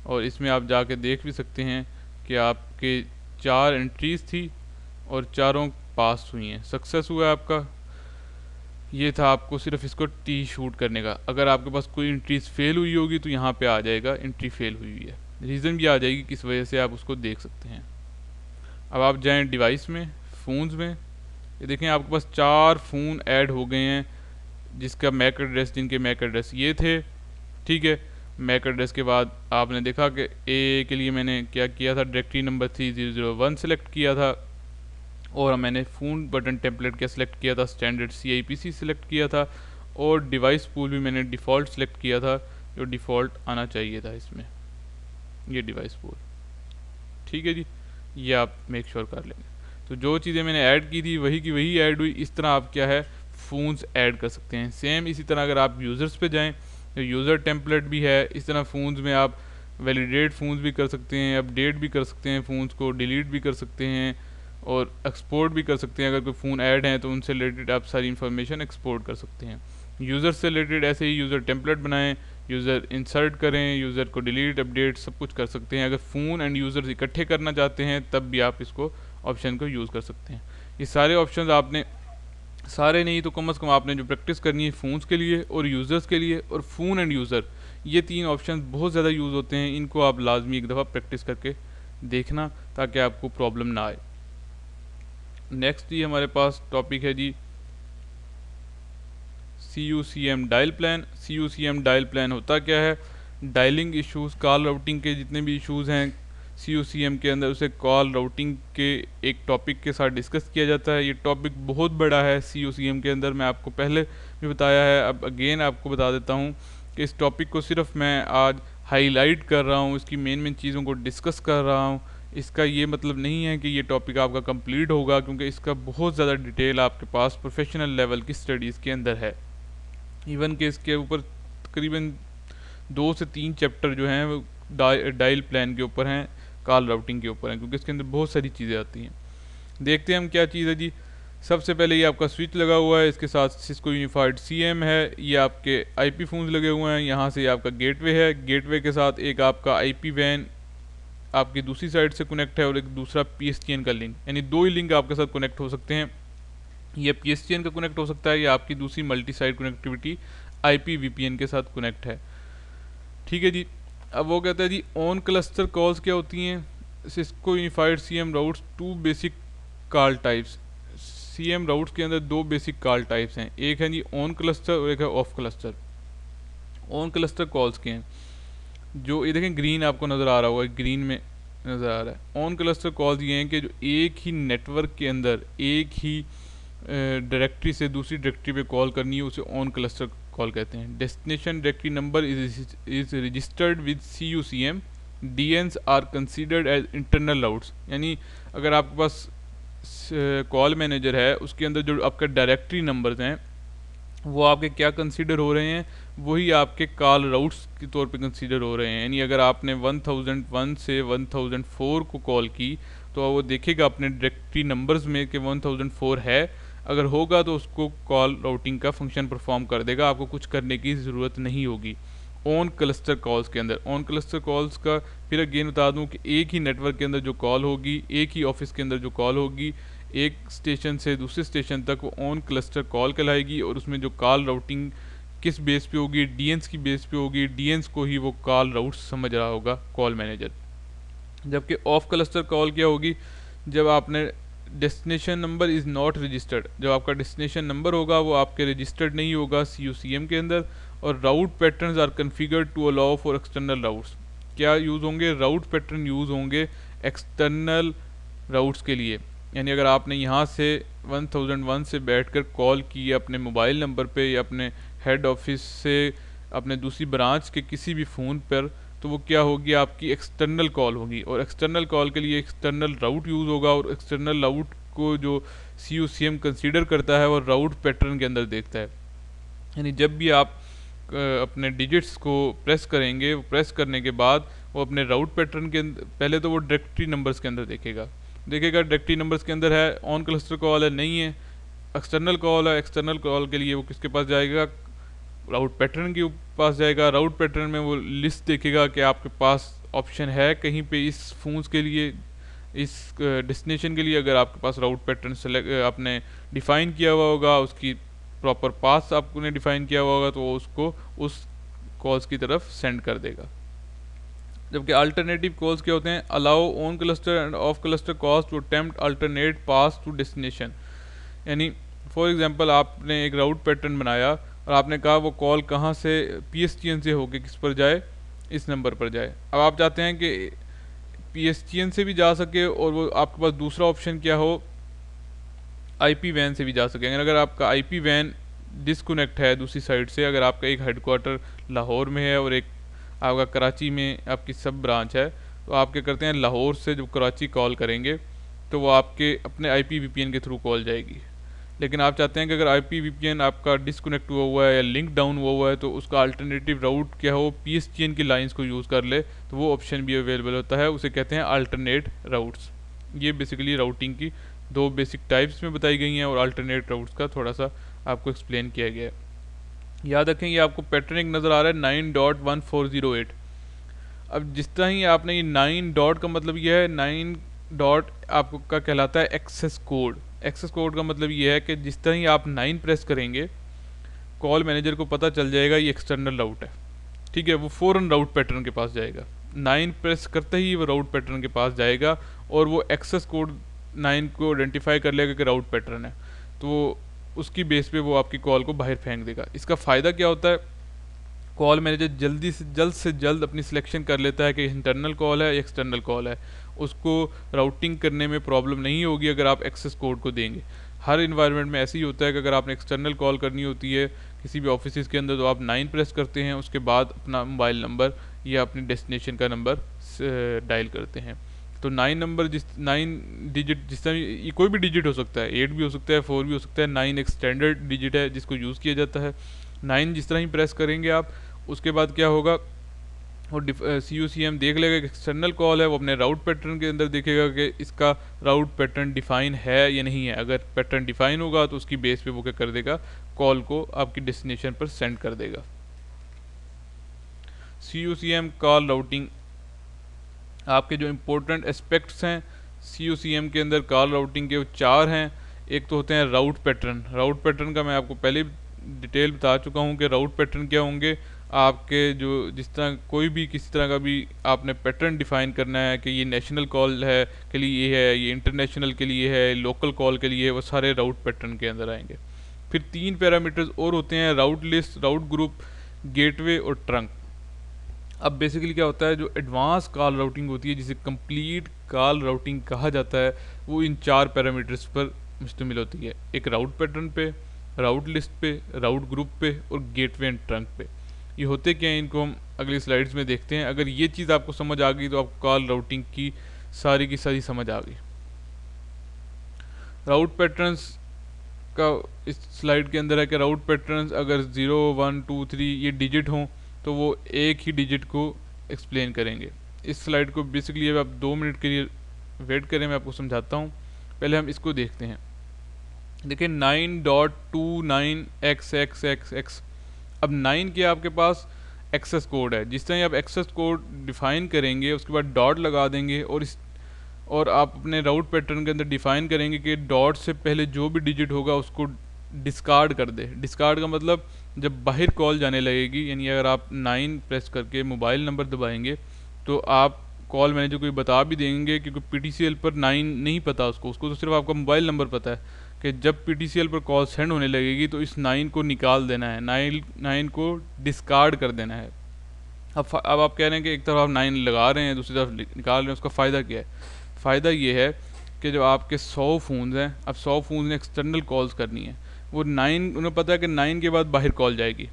और इसमें आप जाके देख भी सकते हैं कि आपके चार एंट्रीज थी और चारों पास हुई हैं सक्सेस हुआ है आपका ये था आपको सिर्फ इसको टी शूट करने का अगर आपके पास कोई एंट्रीज फेल हुई होगी तो यहाँ पे आ जाएगा एंट्री फेल हुई है रीज़न भी आ जाएगी किस वजह से आप उसको देख सकते हैं अब आप जाएँ डिवाइस में फ़ोन्स में ये देखें आपके पास चार फ़ोन ऐड हो गए हैं जिसका मैक एड्रेस जिनके मैक एड्रेस ये थे ठीक है मैक एड्रेस के बाद आपने देखा कि ए के लिए मैंने क्या किया था directory number three zero zero one select किया था और मैंने फ़ोन बटन टेम्पलेट क्या सिलेक्ट किया था standard C I P C select किया था और डिवाइस पूल भी मैंने डिफ़ॉल्ट सेलेक्ट किया था जो डिफ़ॉल्ट आना चाहिए था इसमें ये डिवाइस फोर ठीक है जी ये आप मेक श्योर sure कर लेंगे तो जो चीज़ें मैंने ऐड की थी वही की वही ऐड हुई इस तरह आप क्या है फ़ोन्स ऐड कर सकते हैं सेम इसी तरह अगर आप यूज़र्स पे जाएं तो यूज़र टेम्पलेट भी है इस तरह फ़ोन्स में आप वैलिडेट फ़ोन्स भी कर सकते हैं अपडेट भी कर सकते हैं फ़ोन्स को डिलीट भी कर सकते हैं और एक्सपोर्ट भी कर सकते हैं अगर कोई फ़ोन ऐड है तो उनसे रिलेटेड आप सारी इन्फॉर्मेशन एक्सपोर्ट कर सकते हैं यूज़र से रिलेटेड ऐसे ही यूज़र टेम्पलेट बनाएं यूज़र इंसर्ट करें यूज़र को डिलीट अपडेट सब कुछ कर सकते हैं अगर फ़ोन एंड यूज़र्स इकट्ठे करना चाहते हैं तब भी आप इसको ऑप्शन को यूज़ कर सकते हैं ये सारे ऑप्शन आपने सारे नहीं तो कम अज़ कम आपने जो प्रैक्टिस करनी है फ़ोन्स के लिए और यूज़र्स के लिए और फ़ोन एंड यूज़र ये तीन ऑप्शन बहुत ज़्यादा यूज़ होते हैं इनको आप लाजमी एक दफ़ा प्रैक्टिस करके देखना ताकि आपको प्रॉब्लम ना आए नेक्स्ट ये हमारे पास टॉपिक है जी C U C M dial plan C U C M dial plan होता क्या है डायलिंग इश्यूज कॉल राउटिंग के जितने भी इश्यूज हैं सी यू सी एम के अंदर उसे कॉल राउटिंग के एक टॉपिक के साथ डिस्कस किया जाता है ये टॉपिक बहुत बड़ा है सी यू सी एम के अंदर मैं आपको पहले भी बताया है अब अगेन आपको बता देता हूँ कि इस टॉपिक को सिर्फ मैं आज हाईलाइट कर रहा हूँ इसकी मेन मेन चीज़ों को डिस्कस कर रहा हूँ इसका ये मतलब नहीं है कि ये टॉपिक आपका कंप्लीट होगा क्योंकि इसका बहुत ज़्यादा डिटेल आपके पास प्रोफेशनल लेवल की स्टडीज़ के अंदर है इवन के इसके ऊपर तकरीबन दो से तीन चैप्टर जो हैं वो डा, डायल प्लान के ऊपर हैं कॉल राउटिंग के ऊपर हैं क्योंकि इसके अंदर बहुत सारी चीज़ें आती हैं देखते हैं हम क्या चीज़ है जी सबसे पहले ये आपका स्विच लगा हुआ है इसके साथ सिस्को यूनिफाइड सीएम है ये आपके आईपी फोन्स लगे हुए हैं यहाँ से ये आपका गेटवे है गेटवे के साथ एक आपका आईपी वैन आपकी दूसरी साइड से कनेक्ट है और एक दूसरा पी का लिंक यानी दो ही लिंक आपके साथ कनेक्ट हो सकते हैं ये पी एस का कनेक्ट हो सकता है या आपकी दूसरी multi side connectivity I P के साथ कनेक्ट है ठीक है जी अब वो कहता है जी ऑन क्लस्टर कॉल्स क्या होती हैं Cisco unified C M routes two basic call types C M routes के अंदर दो बेसिक कॉल टाइप्स हैं एक है जी ऑन क्लस्टर और एक है off cluster on cluster calls के हैं जो ये देखें ग्रीन आपको नज़र आ रहा होगा ग्रीन में नज़र आ रहा है ऑन क्लस्टर कॉल्स ये हैं कि जो एक ही नेटवर्क के अंदर एक ही डायरेक्टरी से दूसरी डायरेक्टरी पे कॉल करनी है उसे ऑन क्लस्टर कॉल कहते हैं destination directory number is is registered with C U C M D N are considered as internal routes यानी अगर आपके पास कॉल मैनेजर है उसके अंदर जो आपका डायरेक्टरी नंबर हैं वो आपके क्या कंसिडर हो रहे हैं वही आपके कॉल राउट्स के तौर पे कंसीडर हो रहे हैं यानी अगर आपने 1001 से 1004 को कॉल की तो वो देखेगा अपने डायरेक्टरी नंबर्स में कि 1004 है अगर होगा तो उसको कॉल राउटिंग का फंक्शन परफॉर्म कर देगा आपको कुछ करने की ज़रूरत नहीं होगी ऑन क्लस्टर कॉल्स के अंदर ऑन क्लस्टर कॉल्स का फिर अगेन बता दूं कि एक ही नेटवर्क के अंदर जो कॉल होगी एक ही ऑफिस के अंदर जो कॉल होगी एक स्टेशन से दूसरे स्टेशन तक वो ऑन क्लस्टर कॉल कहलाएगी और उसमें जो कॉल राउटिंग किस बेस पे होगी डी की बेस पे होगी डी को ही वो कॉल राउट समझ रहा होगा कॉल मैनेजर जबकि ऑफ क्लस्टर कॉल क्या होगी जब आपने destination number is not registered जो आपका डेस्टिनेशन नंबर होगा वो आपके रजिस्टर्ड नहीं होगा सी यू सी एम के अंदर और route pattern are configure to allow for external routes क्या यूज़ होंगे राउट पैटर्न यूज़ होंगे एक्सटर्नल राउट्स के लिए यानी अगर आपने यहाँ से 1001 से बैठकर कॉल की अपने मोबाइल नंबर पे या अपने हेड ऑफिस से अपने दूसरी ब्रांच के किसी भी फ़ोन पर तो वो क्या होगी आपकी एक्सटर्नल कॉल होगी और एक्सटर्नल कॉल के लिए एक्सटर्नल राउट यूज़ होगा और एक्सटर्नल राउट को जो C U C M consider करता है वो राउट पैटर्न के अंदर देखता है यानी जब भी आप अपने डिजिट्स को प्रेस करेंगे प्रेस करने के बाद वो अपने राउट पैटर्न के पहले तो वो डायरेक्टरी नंबर्स के अंदर देखेगा देखेगा डायरेक्टरी नंबर्स के अंदर है ऑन क्लस्टर कॉल है नहीं है एक्सटर्नल कॉल है एक्सटर्नल कॉल के लिए वो किसके पास जाएगा राउट पैटर्न के पास जाएगा राउट पैटर्न में वो लिस्ट देखेगा कि आपके पास ऑप्शन है कहीं पे इस फोन्स के लिए इस डेस्टिनेशन के लिए अगर आपके पास राउट पैटर्न सेलेक्ट आपने डिफ़ाइन किया हुआ होगा उसकी प्रॉपर पास आपने डिफ़ाइन किया हुआ होगा तो उसको उस कॉल्स की तरफ सेंड कर देगा जबकि अल्टरनेटिव कॉल्स क्या होते हैं allow on cluster and off cluster calls to attempt alternate paths to destination यानी फॉर एग्जांपल आपने एक राउट पैटर्न बनाया और आपने कहा वो कॉल कहाँ से पी एस टी एन से होके किस पर जाए इस नंबर पर जाए अब आप चाहते हैं कि पी एस टी एन से भी जा सके और वो आपके पास दूसरा ऑप्शन क्या हो आई पी वैन से भी जा सकेंगे अगर आपका आई पी वैन डिसकनेक्ट है दूसरी साइड से अगर आपका एक हेडकोार्टर लाहौर में है और एक आपका कराची में आपकी सब ब्रांच है तो आप क्या करते हैं लाहौर से जब कराची कॉल करेंगे तो वो आपके अपने I P V P N के थ्रू कॉल जाएगी लेकिन आप चाहते हैं कि अगर आई पी आपका डिसकनेक्ट हुआ हुआ है या लिंक डाउन हुआ हुआ है तो उसका अल्टरनेटिव राउट क्या हो पी की लाइन्स को यूज़ कर ले तो वो ऑप्शन भी अवेलेबल होता है उसे कहते हैं अल्टरनेट राउट्स ये बेसिकली राउटिंग की दो बेसिक टाइप्स में बताई गई हैं और अल्टरनेट राउट्स का थोड़ा सा आपको एक्सप्लेन किया गया है याद रखें ये आपको पैटर्न एक नज़र आ रहा है nine dot one four zero eight अब जिस तरह ही आपने ये नाइन डॉट का मतलब यह है नाइन डॉट आपका कहलाता है एक्सेस कोड एक्सेस कोड का मतलब ये है कि जिस तरह ही आप नाइन प्रेस करेंगे कॉल मैनेजर को पता चल जाएगा ये एक्सटर्नल राउट है ठीक है वो फ़ौर राउट पैटर्न के पास जाएगा नाइन प्रेस करते ही वो राउट पैटर्न के पास जाएगा और वो एक्सेस कोड नाइन को आइडेंटिफाई कर लेगा कि राउट पैटर्न है तो उसकी बेस पे वो आपकी कॉल को बाहर फेंक देगा इसका फ़ायदा क्या होता है कॉल मैनेजर जल्दी से जल्द से जल्द अपनी सिलेक्शन कर लेता है कि इंटरनल कॉल है या एक्सटर्नल कॉल है उसको राउटिंग करने में प्रॉब्लम नहीं होगी अगर आप एक्सेस कोड को देंगे हर इन्वायरमेंट में ऐसे ही होता है कि अगर आपने एक्सटर्नल कॉल करनी होती है किसी भी ऑफिस के अंदर तो आप नाइन प्रेस करते हैं उसके बाद अपना मोबाइल नंबर या अपने डेस्टिनेशन का नंबर डायल करते हैं तो नाइन नंबर जिस नाइन डिजिट जिस तरह कोई भी डिजिट हो सकता है एट भी हो सकता है फोर भी हो सकता है नाइन एक स्टैंडर्ड डिजिट है जिसको यूज़ किया जाता है नाइन जिस तरह ही प्रेस करेंगे आप उसके बाद क्या होगा और सी यू सी एम देख लेगा एक्सटर्नल कॉल है वो अपने राउट पैटर्न के अंदर देखेगा कि इसका राउट पैटर्न डिफाइन है या नहीं है अगर पैटर्न डिफाइन होगा तो उसकी बेस पे वो क्या कर देगा कॉल को आपकी डेस्टिनेशन पर सेंड कर देगा C U C M call routing आपके जो इम्पोर्टेंट एस्पेक्ट्स हैं सी यू सी एम के अंदर कॉल राउटिंग के चार हैं एक तो होते हैं राउट पैटर्न राउट पैटर्न का मैं आपको पहले डिटेल बता चुका हूँ कि राउट पैटर्न क्या होंगे आपके जो जिस तरह कोई भी किसी तरह का भी आपने पैटर्न डिफाइन करना है कि ये नेशनल कॉल है के लिए ये है ये इंटरनेशनल के लिए है लोकल कॉल के लिए है वो सारे राउट पैटर्न के अंदर आएंगे फिर तीन पैरामीटर्स और होते हैं route list route group gateway और ट्रंक अब बेसिकली क्या होता है जो एडवांस कॉल राउटिंग होती है जिसे कंप्लीट कॉल राउटिंग कहा जाता है वो इन चार पैरामीटर्स पर मुश्तमिल होती है एक राउट पैटर्न पे राउट लिस्ट पे राउट ग्रुप पे और गेटवे एंड ट्रंक पे ये होते क्या हैं इनको हम अगली स्लाइड्स में देखते हैं अगर ये चीज़ आपको समझ आ गई तो आपको कॉल राउटिंग की सारी की सारी समझ आ गई राउट पैटर्न्स का इस स्लाइड के अंदर है कि राउट पैटर्न्स अगर ज़ीरो वन टू थ्री ये डिजिट हों तो वो एक ही डिजिट को एक्सप्लेन करेंगे इस स्लाइड को बेसिकली अब आप दो मिनट के लिए वेट करें मैं आपको समझाता हूँ पहले हम इसको देखते हैं देखिए nine dot two nine X X X X अब नाइन के आपके पास एक्सेस कोड है जिस तरह आप एक्सेस कोड डिफ़ाइन करेंगे उसके बाद डॉट लगा देंगे और इस और आप अपने राउट पैटर्न के अंदर डिफ़ाइन करेंगे कि डॉट से पहले जो भी डिजिट होगा उसको डिस्कार्ड कर दे डिस्कार्ड का मतलब जब बाहर कॉल जाने लगेगी यानी अगर आप नाइन प्रेस करके मोबाइल नंबर दबाएंगे तो आप कॉल मैनेजर को बता भी देंगे क्योंकि पी पर नाइन नहीं पता उसको उसको तो सिर्फ आपका मोबाइल नंबर पता है कि जब पी पर कॉल सेंड होने लगेगी तो इस नाइन को निकाल देना है नाइन नाइन को डिस्कार्ड कर देना है अब अब आप कह रहे हैं कि एक तरफ आप नाइन लगा रहे हैं दूसरी तरफ निकाल रहे हैं उसका फ़ायदा क्या है फ़ायदा ये है कि जो आपके सौ फ़ोन हैं अब सौ फ़ोन ने एक्सटर्नल कॉल्स करनी है वो नाइन उन्हें पता है कि नाइन के बाद बाहर कॉल जाएगी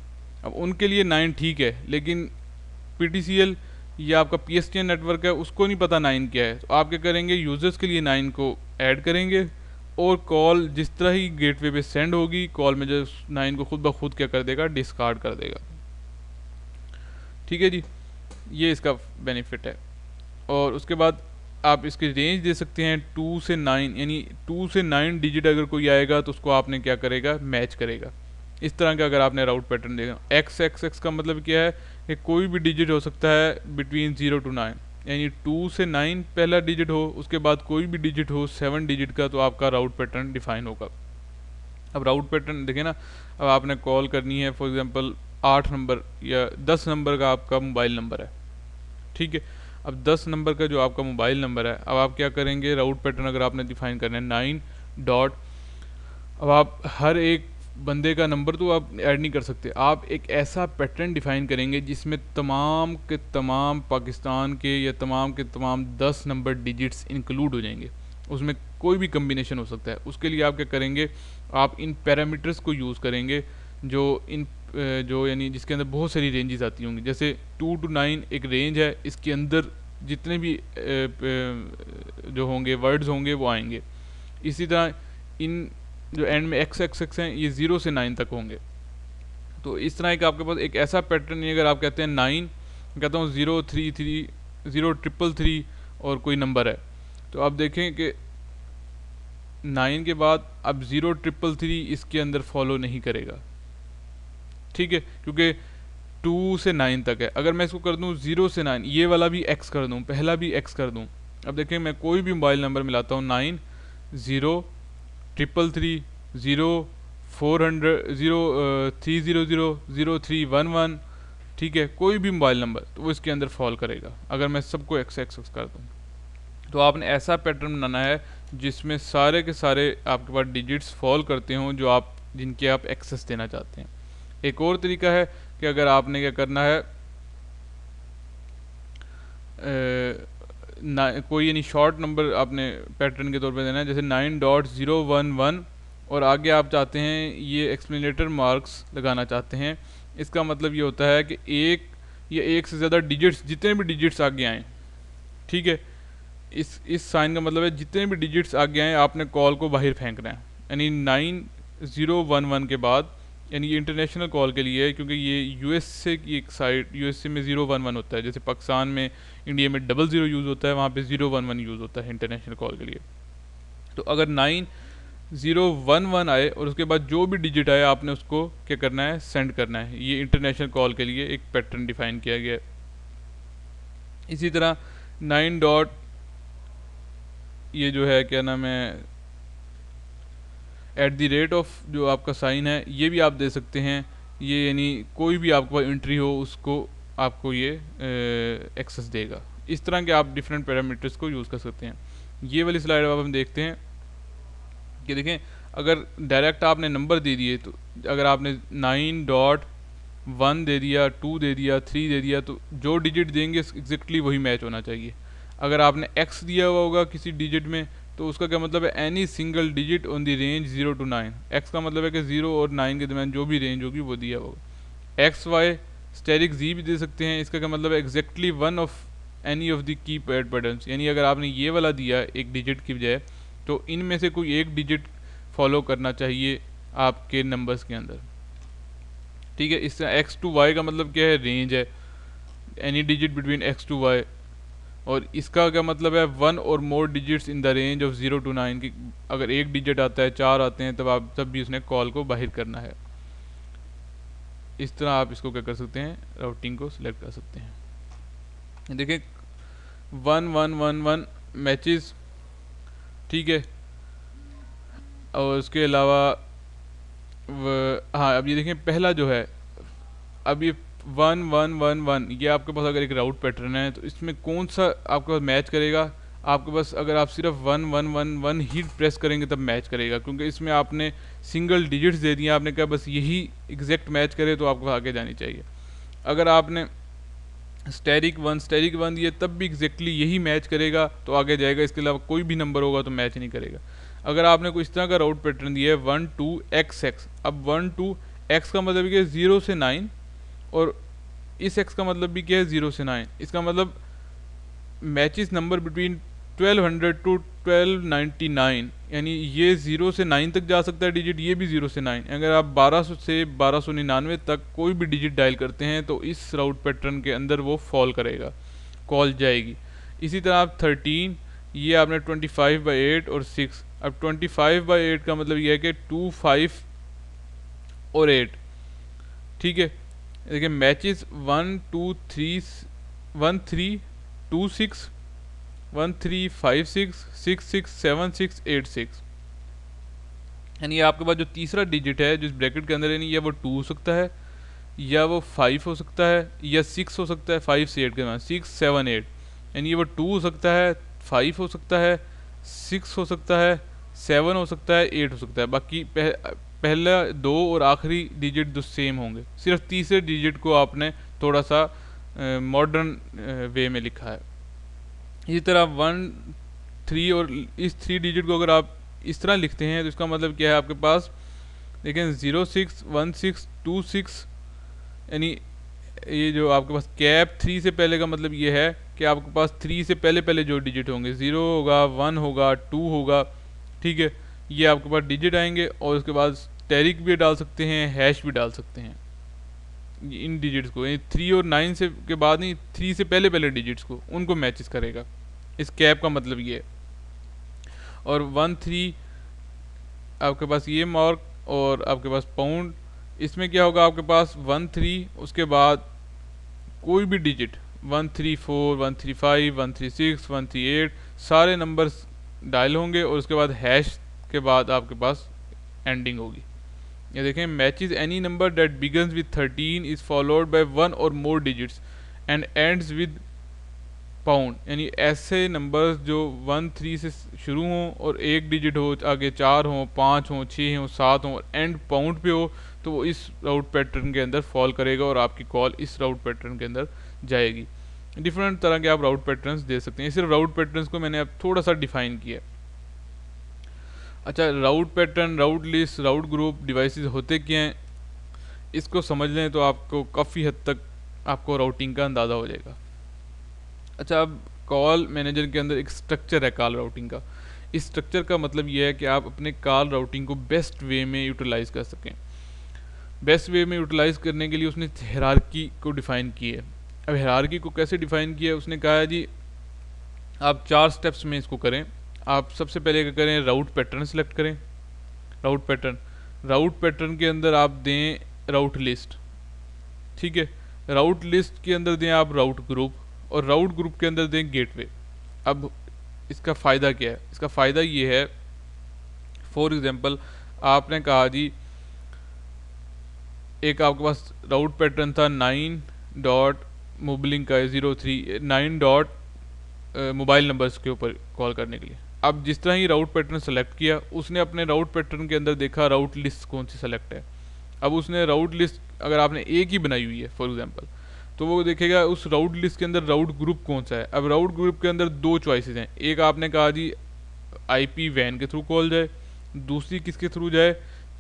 अब उनके लिए नाइन ठीक है लेकिन पी या आपका पी नेटवर्क है उसको नहीं पता नाइन क्या है तो आप क्या करेंगे यूज़र्स के लिए नाइन को ऐड करेंगे और कॉल जिस तरह ही गेटवे पे सेंड होगी कॉल में जो नाइन को खुद ब खुद क्या कर देगा डिस्कार्ड कर देगा ठीक है जी ये इसका बेनिफिट है और उसके बाद आप इसकी रेंज दे सकते हैं टू से नाइन यानी टू से नाइन डिजिट अगर कोई आएगा तो उसको आपने क्या करेगा मैच करेगा इस तरह का अगर आपने राउट पैटर्न देखा एक्स एक्स एक्स का मतलब क्या है कि कोई भी डिजिट हो सकता है बिटवीन ज़ीरो टू नाइन यानी टू से नाइन पहला डिजिट हो उसके बाद कोई भी डिजिट हो सेवन डिजिट का तो आपका राउट पैटर्न डिफाइन होगा अब राउट पैटर्न देखिए ना अब आपने कॉल करनी है फॉर एग्जांपल आठ नंबर या दस नंबर का आपका मोबाइल नंबर है ठीक है अब दस नंबर का जो आपका मोबाइल नंबर है अब आप क्या करेंगे राउट पैटर्न अगर आपने डिफाइन करना है नाइन डॉट अब आप हर एक बंदे का नंबर तो आप ऐड नहीं कर सकते आप एक ऐसा पैटर्न डिफ़ाइन करेंगे जिसमें तमाम के तमाम पाकिस्तान के या तमाम के तमाम दस नंबर डिजिट्स इंक्लूड हो जाएंगे उसमें कोई भी कम्बिनेशन हो सकता है उसके लिए आप क्या करेंगे आप इन पैरामीटर्स को यूज़ करेंगे जो इन जो यानी जिसके अंदर बहुत सारी रेंजेस आती होंगी जैसे टू टू नाइन एक रेंज है इसके अंदर जितने भी जो होंगे वर्ड्स होंगे वो आएंगे इसी तरह इन जो एंड में एक्स एक्स एक्स हैं ये ज़ीरो से नाइन तक होंगे तो इस तरह एक आपके पास एक ऐसा पैटर्न है अगर आप कहते हैं नाइन कहता हूँ zero three three zero triple three और कोई नंबर है तो आप देखें कि नाइन के बाद अब ज़ीरो ट्रिपल थ्री इसके अंदर फॉलो नहीं करेगा ठीक है क्योंकि टू से नाइन तक है अगर मैं इसको कर दूँ ज़ीरो से नाइन ये वाला भी एक्स कर दूँ पहला भी एक्स कर दूँ अब देखें मैं कोई भी मोबाइल नंबर मिलाता हूँ nine zero triple three zero four hundred zero three zero zero zero three one one ठीक है कोई भी मोबाइल नंबर तो वो इसके अंदर फॉल करेगा अगर मैं सबको एक्स एक्सेस कर दूँ तो आपने ऐसा पैटर्न बनाना है जिसमें सारे के सारे आपके पास डिजिट्स फॉल करते हों जो आप जिनके आप एक्सेस देना चाहते हैं एक और तरीका है कि अगर आपने क्या करना है कोई यानी शॉर्ट नंबर आपने पैटर्न के तौर पे देना है जैसे nine dot zero one one और आगे आप चाहते हैं ये एक्सप्लेनेटर मार्क्स लगाना चाहते हैं इसका मतलब ये होता है कि एक या एक से ज़्यादा डिजिट्स जितने भी डिजिट्स आगे आए ठीक है इस इस साइन का मतलब है जितने भी डिजिट्स आगे आएँ आपने कॉल को बाहर फेंकना है यानी नाइन ज़ीरो वन वन के बाद यानी ये इंटरनेशनल कॉल के लिए है क्योंकि ये एस ए की एक साइड यूएसए में ज़ीरो वन वन होता है जैसे पाकिस्तान में इंडिया में डबल ज़ीरो यूज़ होता है वहाँ पे ज़ीरो वन वन यूज़ होता है इंटरनेशनल कॉल के लिए तो अगर नाइन ज़ीरो वन वन आए और उसके बाद जो भी डिजिट आए आपने उसको क्या करना है सेंड करना है ये इंटरनेशनल कॉल के लिए एक पैटर्न डिफाइन किया गया है इसी तरह नाइन डॉट ये जो है क्या नाम है एट दी रेट ऑफ जो आपका साइन है ये भी आप दे सकते हैं ये यानी कोई भी आपके पास एंट्री हो उसको आपको ये एक्सेस देगा इस तरह के आप डिफरेंट पैरामीटर्स को यूज़ कर सकते हैं ये वाली स्लाइड अब हम देखते हैं कि देखें अगर डायरेक्ट आपने नंबर दे दिए तो अगर आपने नाइन डॉट वन दे दिया टू दे दिया थ्री दे दिया तो जो डिजिट देंगे एग्जैक्टली वही मैच होना चाहिए अगर आपने एक्स दिया हुआ होगा किसी डिजिट में तो उसका क्या मतलब है any single digit on the range zero to nine X का मतलब है कि जीरो और नाइन के दरमियान जो भी रेंज होगी वो दिया होगा एक्स वाई स्टेरिक जी भी दे सकते हैं इसका क्या मतलब है exactly one of any of the keypad pattern यानी अगर आपने ये वाला दिया एक डिजिट की बजाय तो इनमें से कोई एक डिजिट फॉलो करना चाहिए आपके नंबर्स के अंदर ठीक है इस तरह एक्स टू वाई का मतलब क्या है रेंज है any digit between X to Y और इसका क्या मतलब है one or more digits in the range of zero to nine की अगर एक डिजिट आता है चार आते हैं तब आप तब भी उसने कॉल को बाहर करना है इस तरह आप इसको क्या कर सकते हैं राउटिंग को सिलेक्ट कर सकते हैं देखिए one one one one matches ठीक है और उसके अलावा हाँ अब ये देखें पहला जो है अब ये वन वन वन वन ये आपके पास अगर एक राउट पैटर्न है तो इसमें कौन सा आपके पास मैच करेगा आपके पास अगर आप सिर्फ वन वन वन वन ही प्रेस करेंगे तब मैच करेगा क्योंकि इसमें आपने सिंगल डिजिट्स दे दिए आपने कहा बस यही एग्जैक्ट मैच करे तो आपको आगे जानी चाहिए अगर आपने स्टेरिक वन स्टेरिक वन दिए तब भी एग्जैक्टली यही मैच करेगा तो आगे जाएगा इसके अलावा कोई भी नंबर होगा तो मैच नहीं करेगा अगर आपने कुछ इस तरह का राउट पैटर्न दिया है वन टू एक्स एक्स अब वन टू एक्स का मतलब कि ज़ीरो से नाइन और इस एक्स का मतलब भी क्या है ज़ीरो से नाइन इसका मतलब मैचेस नंबर बिटवीन 1200 टू 1299 यानी ये ज़ीरो से नाइन तक जा सकता है डिजिट ये भी ज़ीरो से नाइन अगर आप 1200 से 1299 तक कोई भी डिजिट डायल करते हैं तो इस राउट पैटर्न के अंदर वो फॉल करेगा कॉल जाएगी इसी तरह आप 13 ये आपने 25 फाइव बाई एट और 6 अब 25 फाइव बाई एट का मतलब ये है कि 2 5 और 8 ठीक है देखिए matches one two three one three two six one three five six six six seven six eight six यानी आपके पास जो तीसरा डिजिट है जिस ब्रैकेट के अंदर यानी या वो टू हो सकता है या वो फाइव हो सकता है या सिक्स हो सकता है फाइव से एट के बाद सिक्स सेवन एट यानी ये वो टू हो सकता है फाइव हो सकता है सिक्स हो सकता है सेवन हो सकता है एट हो सकता है बाकी पहला दो और आखिरी डिजिट दो सेम होंगे सिर्फ तीसरे डिजिट को आपने थोड़ा सा मॉडर्न वे में लिखा है इसी तरह वन थ्री और इस थ्री डिजिट को अगर आप इस तरह लिखते हैं तो इसका मतलब क्या है आपके पास लेकिन zero six one six two six यानी ये जो आपके पास कैप थ्री से पहले का मतलब ये है कि आपके पास थ्री से पहले पहले जो डिजिट होंगे ज़ीरो होगा वन होगा टू होगा ठीक है ये आपके पास डिजिट आएंगे और उसके बाद टेरिक भी डाल सकते हैं हैश भी डाल सकते हैं इन डिजिट्स को यानी थ्री और नाइन से के बाद नहीं थ्री से पहले पहले डिजिट्स को उनको मैचेस करेगा इस कैप का मतलब ये है और वन थ्री आपके पास ये मार्क और आपके पास पाउंड इसमें क्या होगा आपके पास वन थ्री उसके बाद कोई भी digit one three four one three five one three six one three eight सारे नंबर्स डायल होंगे और उसके बाद हैश के बाद आपके पास एंडिंग होगी ये देखें matches any number that begins with thirteen is followed by one or more digits and ends with pound यानी ऐसे नंबर्स जो वन थ्री से शुरू हों और एक डिजिट हो आगे चार हों पाँच हों छः हों सात हों और एंड पाउंड पे हो तो वो इस राउट पैटर्न के अंदर फॉल करेगा और आपकी कॉल इस राउट पैटर्न के अंदर जाएगी डिफरेंट तरह के आप राउट पैटर्न्स दे सकते हैं सिर्फ राउट पैटर्न्स को मैंने अब थोड़ा सा डिफाइन किया है अच्छा route pattern route list route group devices होते क्या हैं इसको समझ लें तो आपको काफ़ी हद तक आपको राउटिंग का अंदाज़ा हो जाएगा अच्छा अब कॉल मैनेजर के अंदर एक स्ट्रक्चर है कॉल राउटिंग का इस स्ट्रक्चर का मतलब यह है कि आप अपने कॉल राउटिंग को बेस्ट वे में यूटिलाइज़ कर सकें बेस्ट वे में यूटिलाइज़ करने के लिए उसने हरारकी को डिफ़ाइन की है अब हरारकी को कैसे डिफ़ाइन किया है उसने कहा है जी आप चार स्टेप्स में इसको करें आप सबसे पहले क्या करें राउट पैटर्न सेलेक्ट करें राउट पैटर्न राउट पैटर्न के अंदर आप दें राउट लिस्ट ठीक है राउट लिस्ट के अंदर दें आप राउट ग्रुप और राउट ग्रुप के अंदर दें गेटवे अब इसका फ़ायदा क्या है इसका फ़ायदा ये है फॉर एग्ज़ाम्पल आपने कहा जी एक आपके पास राउट पैटर्न था नाइन डॉट मोबलिंग का zero three nine dot mobile numbers के ऊपर कॉल करने के लिए अब जिस तरह ही राउट पैटर्न सेलेक्ट किया उसने अपने राउट पैटर्न के अंदर देखा राउट लिस्ट कौन सी सेलेक्ट है अब उसने राउट लिस्ट अगर आपने एक ही बनाई हुई है फॉर एग्जांपल तो वो देखेगा उस राउट लिस्ट के अंदर राउट ग्रुप कौन सा है अब राउट ग्रुप के अंदर दो चॉइसेस हैं एक आपने कहा जी आई वैन के थ्रू कॉल जाए दूसरी किसके थ्रू जाए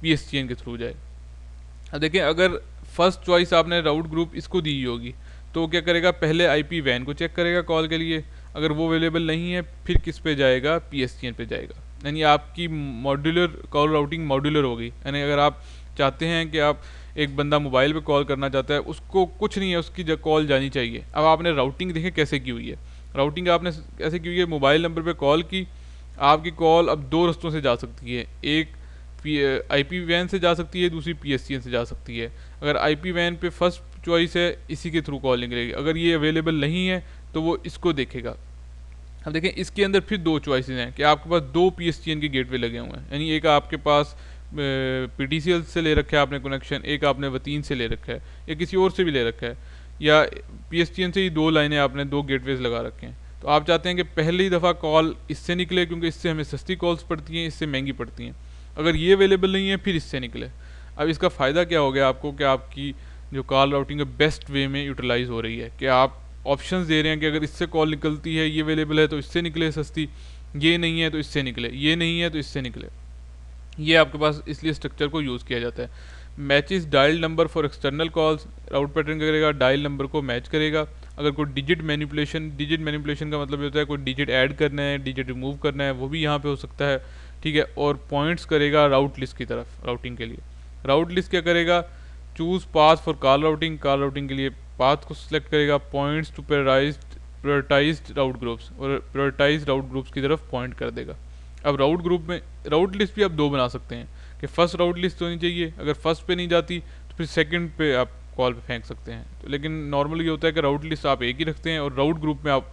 पी के थ्रू जाए अब देखें अगर फर्स्ट चॉइस आपने राउट ग्रुप इसको दी होगी तो क्या करेगा पहले आई वैन को चेक करेगा कॉल के लिए अगर वो अवेलेबल नहीं है फिर किस पे जाएगा पी पे जाएगा यानी आपकी मॉड्यूलर कॉल राउटिंग मॉड्यूलर होगी यानी अगर आप चाहते हैं कि आप एक बंदा मोबाइल पे कॉल करना चाहता है उसको कुछ नहीं है उसकी जब कॉल जानी चाहिए अब आपने राउटिंग देखें कैसे की हुई है राउटिंग आपने कैसे की हुई है मोबाइल नंबर पर कॉल की आपकी कॉल अब दो रस्तों से जा सकती है एक पी आई पी वैन से जा सकती है दूसरी पी एस से जा सकती है अगर आई पी वैन पे फर्स्ट चॉइस है इसी के थ्रू कॉल निकलेगी अगर ये अवेलेबल नहीं है तो वो इसको देखेगा अब देखें इसके अंदर फिर दो चॉइसेस हैं कि आपके पास दो पी एस टी एन के गेटवे लगे हुए हैं यानी एक आपके पास पी टी सी एल से ले रखा है आपने कनेक्शन एक आपने वतीन से ले रखा है या किसी और से भी ले रखा है या पी एस टी एन से ही दो लाइनें आपने दो गेटवेज लगा रखे हैं तो आप चाहते हैं कि पहली दफ़ा कॉल इससे निकले क्योंकि इससे हमें सस्ती कॉल्स पड़ती हैं इससे महंगी पड़ती हैं अगर ये अवेलेबल नहीं है फिर इससे निकले अब इसका फ़ायदा क्या हो गया आपको कि आपकी जो कॉल राउटिंग है बेस्ट वे में यूटिलाइज़ हो रही है कि आप ऑप्शन दे रहे हैं कि अगर इससे कॉल निकलती है ये अवेलेबल है तो इससे निकले सस्ती ये नहीं है तो इससे निकले ये नहीं है तो इससे निकले ये आपके पास इसलिए स्ट्रक्चर को यूज़ किया जाता है matches dial number for external calls route pattern करेगा डायल नंबर को मैच करेगा अगर कोई डिजिट मैनिपुलेशन डिजिट मैनिपुलेशन का मतलब ये होता है कोई डिजिट ऐड करना है डिजिट रिमूव करना है वो भी यहाँ पे हो सकता है ठीक है और पॉइंट्स करेगा राउट लिस्ट की तरफ राउटिंग के लिए राउट लिस्ट क्या करेगा choose path for call routing call routing के लिए पाथ को सिलेक्ट करेगा points to prioritize prioritize route groups और प्रायोरिटाइज राउट ग्रुप्स की तरफ पॉइंट कर देगा अब राउट ग्रुप में राउट लिस्ट भी आप दो बना सकते हैं कि फ़र्स्ट राउट लिस्ट होनी चाहिए अगर फर्स्ट पे नहीं जाती तो फिर सेकंड पे आप कॉल पे फेंक सकते हैं तो लेकिन नॉर्मल ये होता है कि राउट लिस्ट आप एक ही रखते हैं और राउट ग्रुप में आप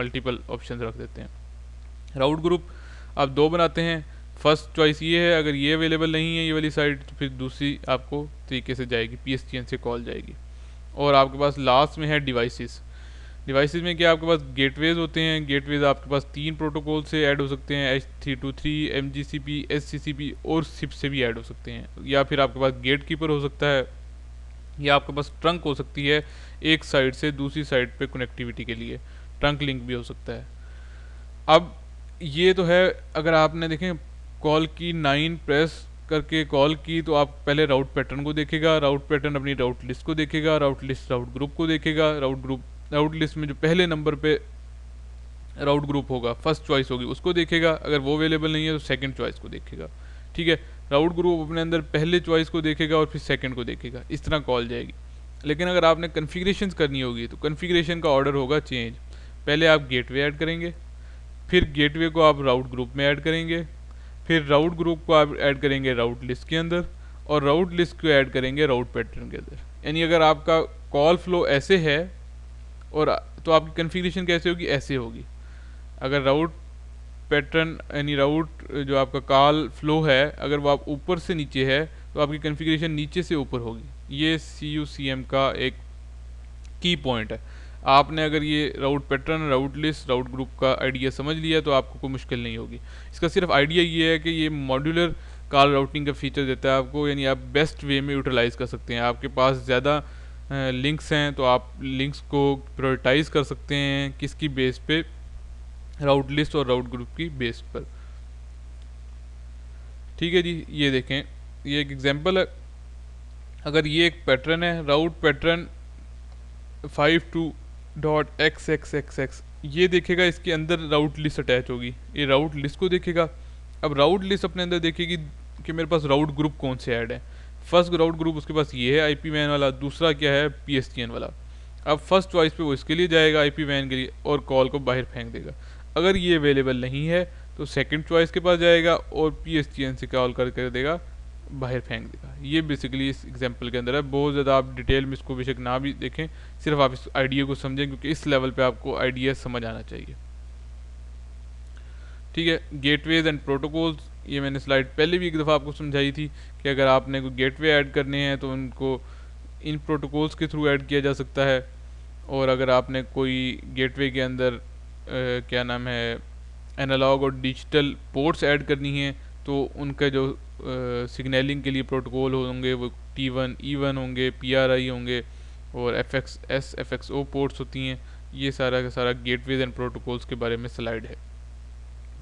मल्टीपल ऑप्शन रख देते हैं राउट ग्रुप आप दो बनाते हैं फर्स्ट चॉइस ये है अगर ये अवेलेबल नहीं है ये वाली साइड तो फिर दूसरी आपको तरीके से जाएगी पी से कॉल जाएगी और आपके पास लास्ट में है डिवाइसेस डिवाइसेस में क्या आपके पास गेटवेज होते हैं गेटवेज आपके पास तीन प्रोटोकॉल से ऐड हो सकते हैं H three two three M G C P S C C P और सिप से भी ऐड हो सकते हैं या फिर आपके पास गेट कीपर हो सकता है या आपके पास ट्रंक हो सकती है एक साइड से दूसरी साइड पे कनेक्टिविटी के लिए ट्रंक लिंक भी हो सकता है अब ये तो है अगर आपने देखें कॉल की नाइन प्रेस करके कॉल की तो आप पहले राउट पैटर्न को देखेगा राउट पैटर्न अपनी राउट लिस्ट को देखेगा राउट लिस्ट राउट ग्रुप को देखेगा राउट ग्रुप राउट लिस्ट में जो पहले नंबर पे राउट ग्रुप होगा फर्स्ट चॉइस होगी उसको देखेगा अगर वो अवेलेबल नहीं है तो सेकंड चॉइस को देखेगा ठीक है राउट ग्रुप अपने अंदर पहले चॉइस को देखेगा और फिर सेकेंड को देखेगा इस तरह कॉल जाएगी लेकिन अगर आपने कन्फिग्रेशन करनी होगी तो कन्फिग्रेशन का ऑर्डर होगा चेंज पहले आप गेट ऐड करेंगे फिर गेटवे को आप राउट ग्रुप में ऐड करेंगे फिर राउट ग्रुप को आप ऐड करेंगे राउट लिस्ट के अंदर और राउट लिस्ट को ऐड करेंगे राउट पैटर्न के अंदर यानी अगर आपका कॉल फ्लो ऐसे है और तो आपकी कन्फिग्रेशन कैसे होगी ऐसे होगी अगर राउट पैटर्न यानी राउट जो आपका कॉल फ्लो है अगर वो आप ऊपर से नीचे है तो आपकी कन्फिग्रेशन नीचे से ऊपर होगी ये सी यू सी एम का एक की पॉइंट है आपने अगर ये route pattern route list route group का आइडिया समझ लिया तो आपको कोई मुश्किल नहीं होगी इसका सिर्फ आइडिया ये है कि ये मॉड्यूलर कार राउटिंग का फीचर देता है आपको यानी आप बेस्ट वे में यूटिलाइज़ कर सकते हैं आपके पास ज़्यादा लिंक्स हैं तो आप लिंक्स को प्रोटाइज़ कर सकते हैं किसकी बेस पे राउट लिस्ट और राउट ग्रुप की बेस पर ठीक है जी ये देखें ये एक एग्जांपल है अगर ये एक पैटर्न है route pattern five two dot X X X X ये देखेगा इसके अंदर राउट लिस्ट अटैच होगी ये राउट लिस्ट को देखेगा अब राउट लिस्ट अपने अंदर देखेगी कि मेरे पास राउट ग्रुप कौन से ऐड है फर्स्ट राउट ग्रुप उसके पास ये है आई पी वैन वाला दूसरा क्या है पी एस टी एन वाला अब फर्स्ट चॉइस पे वो इसके लिए जाएगा आई पी वैन के लिए और कॉल को बाहर फेंक देगा अगर ये अवेलेबल नहीं है तो सेकंड चॉइस के पास जाएगा और पी एस टी एन से कॉल कर देगा बाहर फेंक देगा ये बेसिकली इस एग्जांपल के अंदर है बहुत ज़्यादा आप डिटेल में इसको बेशक ना भी देखें सिर्फ आप इस आइडिया को समझें क्योंकि इस लेवल पे आपको आइडिया समझ आना चाहिए ठीक है गेटवेज एंड प्रोटोकॉल्स ये मैंने स्लाइड पहले भी एक दफ़ा आपको समझाई थी कि अगर आपने कोई वे ऐड करने हैं तो उनको इन प्रोटोकॉल्स के थ्रू ऐड किया जा सकता है और अगर आपने कोई वे के अंदर आ, क्या नाम है एनालॉग और डिजिटल पोर्ट्स ऐड करनी है तो उनका जो सिग्नलिंग के लिए प्रोटोकॉल होंगे वो टी वन ई वन होंगे पी आर आई होंगे और F X S F X O ports होती हैं ये सारा का सारा गेटवेज एंड प्रोटोकॉल्स के बारे में स्लाइड है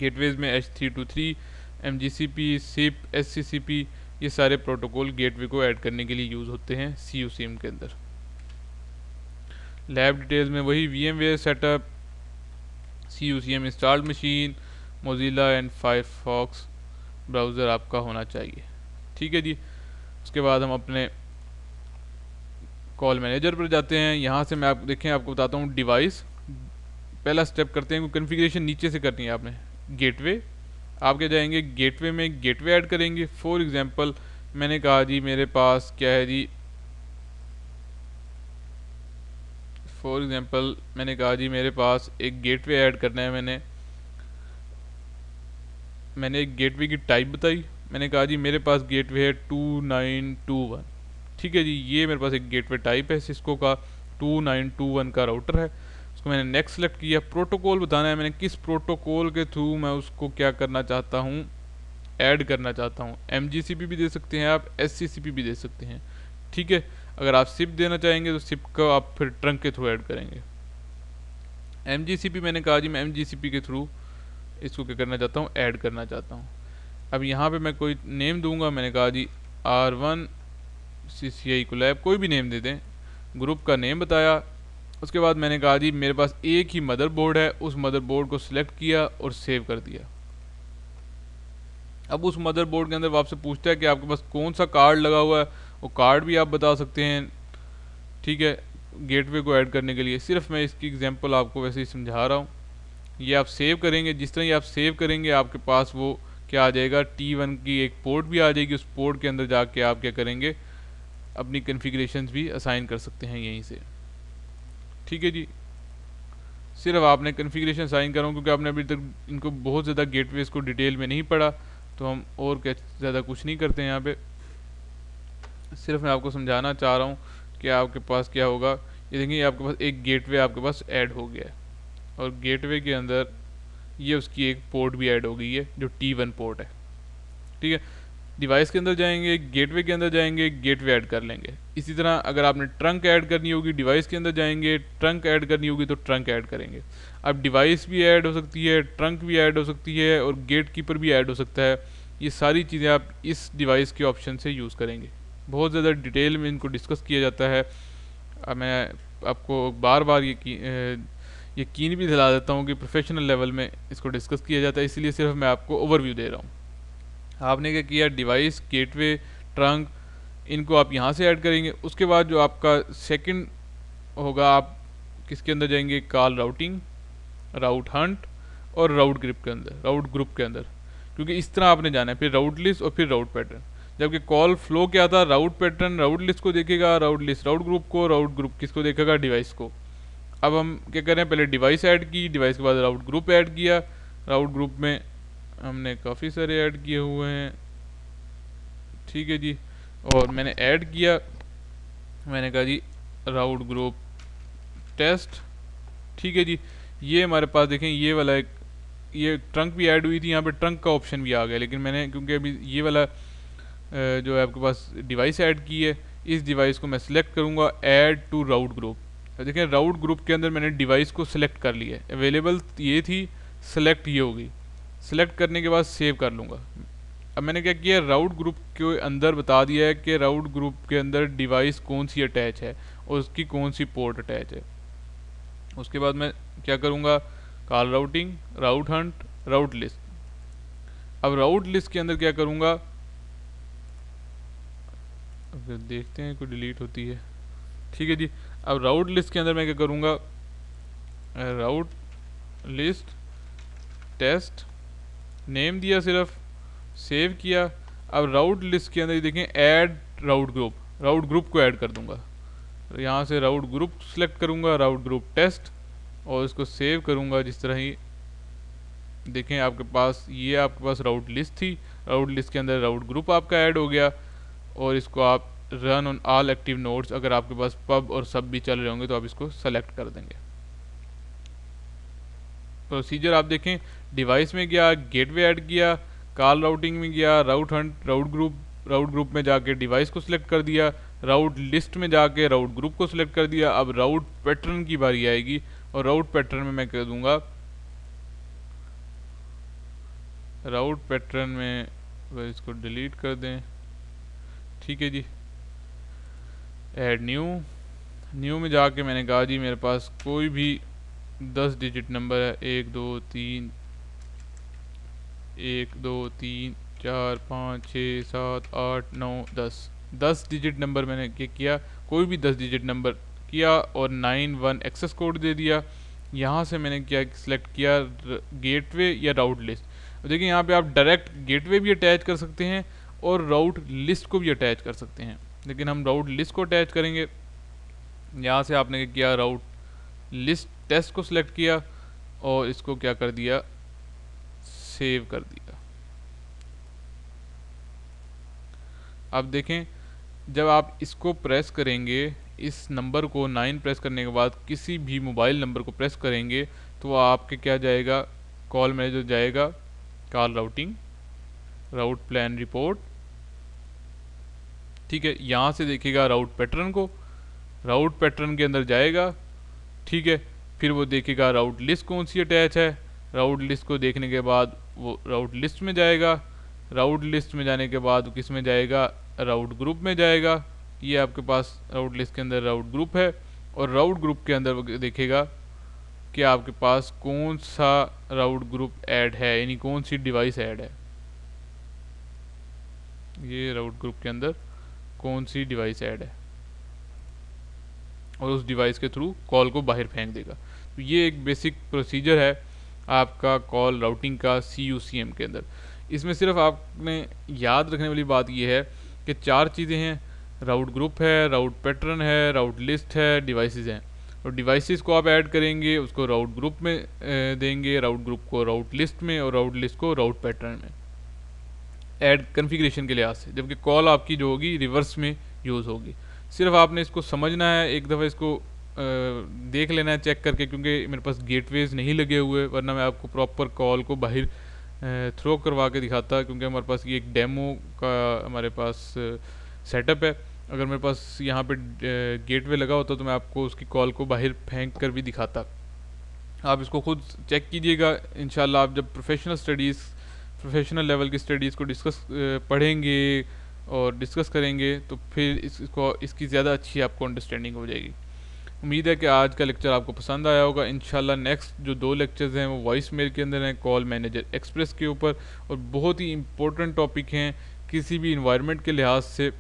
गेटवेज में H three two three M G C P SIP S C C P ये सारे प्रोटोकॉल गेटवे को ऐड करने के लिए यूज़ होते हैं सी यू सी एम के अंदर लैब डिटेल्स में वही V M ware setup C U C M installed machine Mozilla and Firefox browser आपका होना चाहिए ठीक है जी उसके बाद हम अपने कॉल मैनेजर पर जाते हैं यहाँ से मैं आप देखें आपको बताता हूँ डिवाइस पहला स्टेप करते हैं कन्फिग्रेशन नीचे से करनी है आपने गेटवे आप क्या जाएंगे गेटवे में गेटवे ऐड करेंगे फॉर एग्जांपल मैंने कहा जी मेरे पास क्या है जी फॉर एग्जांपल मैंने कहा जी मेरे पास एक गेटवे ऐड करना है मैंने मैंने एक गेटवे की टाइप बताई मैंने कहा जी मेरे पास गेटवे है टू नाइन टू वन ठीक है जी ये मेरे पास एक गेटवे टाइप है सिस्को का टू नाइन टू वन का राउटर है उसको मैंने नेक्स्ट सेलेक्ट किया प्रोटोकॉल बताना है मैंने किस प्रोटोकॉल के थ्रू मैं उसको क्या करना चाहता हूँ ऐड करना चाहता हूँ एम भी दे सकते हैं आप एस भी दे सकते हैं ठीक है अगर आप सिप देना चाहेंगे तो सिप का आप फिर ट्रंक के थ्रू ऐड करेंगे एम मैंने कहा जी मैं एम के थ्रू इसको क्या करना चाहता हूँ ऐड करना चाहता हूँ अब यहाँ पे मैं कोई नेम दूंगा मैंने कहा जी R one C C I collab कोई भी नेम दे दें ग्रुप का नेम बताया उसके बाद मैंने कहा जी मेरे पास एक ही मदरबोर्ड है उस मदरबोर्ड को सिलेक्ट किया और सेव कर दिया अब उस मदरबोर्ड के अंदर आपसे पूछता है कि आपके पास कौन सा कार्ड लगा हुआ है वो कार्ड भी आप बता सकते हैं ठीक है गेटवे को ऐड करने के लिए सिर्फ मैं इसकी एग्जांपल आपको वैसे ही समझा रहा हूँ ये आप सेव करेंगे जिस तरह ये आप सेव करेंगे आपके पास वो क्या आ जाएगा टी वन की एक पोर्ट भी आ जाएगी उस पोर्ट के अंदर जाके आप क्या करेंगे अपनी कन्फिग्रेशन भी असाइन कर सकते हैं यहीं से ठीक है जी सिर्फ आपने कन्फिग्रेशन असाइन करा क्योंकि आपने अभी तक इनको बहुत ज़्यादा गेटवेज को डिटेल में नहीं पढ़ा तो हम और क्या ज़्यादा कुछ नहीं करते हैं यहाँ पर सिर्फ मैं आपको समझाना चाह रहा हूँ कि आपके पास क्या होगा ये देखिए आपके पास एक गेटवे आपके पास ऐड हो गया है और गेटवे के अंदर ये उसकी एक पोर्ट भी ऐड हो गई है जो टी वन पोर्ट है ठीक है डिवाइस के अंदर जाएंगे गेटवे के अंदर जाएंगे गेटवे ऐड कर लेंगे इसी तरह अगर आपने ट्रंक ऐड करनी होगी डिवाइस के अंदर जाएंगे ट्रंक ऐड करनी होगी तो ट्रंक ऐड करेंगे अब डिवाइस भी ऐड हो सकती है ट्रंक भी ऐड हो सकती है और गेट कीपर भी ऐड हो सकता है ये सारी चीज़ें आप इस डिवाइस के ऑप्शन से यूज़ करेंगे बहुत ज़्यादा डिटेल में इनको डिस्कस किया जाता है मैं आपको बार बार ये यकीन भी दिला देता हूँ कि प्रोफेशनल लेवल में इसको डिस्कस किया जाता है इसलिए सिर्फ मैं आपको ओवरव्यू दे रहा हूँ आपने क्या किया डिवाइस गेटवे ट्रंक इनको आप यहाँ से ऐड करेंगे उसके बाद जो आपका सेकंड होगा आप किसके अंदर जाएंगे कॉल राउटिंग राउट हंट और राउट ग्रिप के अंदर राउट ग्रुप के अंदर क्योंकि इस तरह आपने जाना है फिर राउट लिस्ट और फिर राउट पैटर्न जबकि कॉल फ्लो क्या था राउट पैटर्न राउट लिस्ट को देखेगा राउट लिस्ट राउट ग्रुप को राउट ग्रुप किसको देखेगा डिवाइस को अब हम क्या कर रहे हैं पहले डिवाइस ऐड की डिवाइस के बाद राउट ग्रुप ऐड किया राउट ग्रुप में हमने काफ़ी सारे ऐड किए हुए हैं ठीक है जी और मैंने ऐड किया मैंने कहा जी राउट ग्रुप टेस्ट ठीक है जी ये हमारे पास देखें ये वाला एक ये ट्रंक भी ऐड हुई थी यहाँ पे ट्रंक का ऑप्शन भी आ गया लेकिन मैंने क्योंकि अभी ये वाला जो है आपके पास डिवाइस ऐड की है इस डिवाइस को मैं सिलेक्ट करूँगा ऐड टू राउट ग्रुप तो देखें राउट ग्रुप के अंदर मैंने डिवाइस को सिलेक्ट कर लिया है अवेलेबल ये थी सेलेक्ट ये होगी सेलेक्ट करने के बाद सेव कर लूँगा अब मैंने क्या किया राउट ग्रुप के अंदर बता दिया है कि राउट ग्रुप के अंदर डिवाइस कौन सी अटैच है और उसकी कौन सी पोर्ट अटैच है उसके बाद मैं क्या करूँगा call routing route hunt route list अब राउट लिस्ट के अंदर क्या करूँगा अगर देखते हैं कोई डिलीट होती है ठीक है जी अब राउट लिस्ट के अंदर मैं क्या करूँगा राउट लिस्ट टेस्ट नेम दिया सिर्फ सेव किया अब राउट लिस्ट के अंदर ये देखें add route group route group को ऐड कर दूंगा तो यहाँ से राउट ग्रुप सेलेक्ट करूँगा राउट ग्रुप टेस्ट और इसको सेव करूँगा जिस तरह ही देखें आपके पास ये आपके पास राउट लिस्ट थी राउट लिस्ट के अंदर राउट ग्रुप आपका ऐड हो गया और इसको आप run on all active nodes अगर आपके पास पब और सब भी चल रहे होंगे तो आप इसको सेलेक्ट कर देंगे प्रोसीजर आप देखें डिवाइस में गया गेटवे ऐड किया कॉल राउटिंग में गया route hunt route group route group में जाके डिवाइस को सिलेक्ट कर दिया राउट लिस्ट में जाके राउट ग्रुप को सिलेक्ट कर दिया अब राउट पैटर्न की बारी आएगी और राउट पैटर्न में मैं कर दूंगा राउट पैटर्न में इसको डिलीट कर दें ठीक है जी एड न्यू न्यू में जाके मैंने कहा जी मेरे पास कोई भी दस डिजिट नंबर है एक दो तीन एक दो तीन चार पाँच छः सात आठ नौ दस दस डिजिट नंबर मैंने क्या किया कोई भी दस डिजिट नंबर किया और नाइन वन एक्सेस कोड दे दिया यहाँ से मैंने क्या सिलेक्ट किया गेटवे या राउट लिस्ट देखिए यहाँ पे आप डायरेक्ट गेटवे भी अटैच कर सकते हैं और राउट लिस्ट को भी अटैच कर सकते हैं लेकिन हम राउट लिस्ट को अटैच करेंगे यहाँ से आपने किया राउट लिस्ट टेस्ट को सिलेक्ट किया और इसको क्या कर दिया सेव कर दिया अब देखें जब आप इसको प्रेस करेंगे इस नंबर को नाइन प्रेस करने के बाद किसी भी मोबाइल नंबर को प्रेस करेंगे तो आपके क्या जाएगा कॉल मैनेजर जाएगा call routing route plan report ठीक है यहाँ से देखेगा राउट पैटर्न को राउट पैटर्न के अंदर जाएगा ठीक है फिर वो देखेगा राउट लिस्ट कौन सी अटैच है राउट लिस्ट को देखने के बाद वो राउट लिस्ट में जाएगा राउट लिस्ट में जाने के बाद किस में जाएगा राउट ग्रुप में जाएगा ये आपके पास राउट लिस्ट के अंदर राउट ग्रुप है और राउट ग्रुप के अंदर देखेगा कि आपके पास कौन सा राउट ग्रुप ऐड है यानी कौन सी डिवाइस ऐड है ये राउट ग्रुप के अंदर कौन सी डिवाइस ऐड है और उस डिवाइस के थ्रू कॉल को बाहर फेंक देगा तो ये एक बेसिक प्रोसीजर है आपका कॉल राउटिंग का सी यू सी एम के अंदर इसमें सिर्फ आपने याद रखने वाली बात यह है कि चार चीज़ें हैं राउट ग्रुप है राउट पैटर्न है राउट लिस्ट है डिवाइसेस हैं और डिवाइसेस को आप ऐड करेंगे उसको राउट ग्रुप में देंगे राउट ग्रुप को राउट लिस्ट में और राउट लिस्ट को राउट पैटर्न में ऐड कन्फिग्रेशन के लिहाज से जबकि कॉल आपकी जो होगी रिवर्स में यूज़ होगी सिर्फ आपने इसको समझना है एक दफ़ा इसको आ, देख लेना है चेक करके क्योंकि मेरे पास गेटवेज नहीं लगे हुए वरना मैं आपको प्रॉपर कॉल को बाहर थ्रो करवा के दिखाता क्योंकि हमारे पास ये एक डेमो का हमारे पास सेटअप है अगर मेरे पास यहाँ पे गेटवे लगा होता तो मैं आपको उसकी कॉल को बाहर फेंक कर भी दिखाता आप इसको खुद चेक कीजिएगा इन आप जब प्रोफेशनल स्टडीज़ प्रोफेशनल लेवल की स्टडीज़ को डिस्कस uh, पढ़ेंगे और डिस्कस करेंगे तो फिर इसको इसकी ज़्यादा अच्छी आपको अंडरस्टैंडिंग हो जाएगी उम्मीद है कि आज का लेक्चर आपको पसंद आया होगा इन नेक्स्ट जो दो लेक्चर्स हैं वो वॉइस मेल के अंदर हैं कॉल मैनेजर एक्सप्रेस के ऊपर और बहुत ही इंपॉर्टेंट टॉपिक हैं किसी भी इन्वायरमेंट के लिहाज से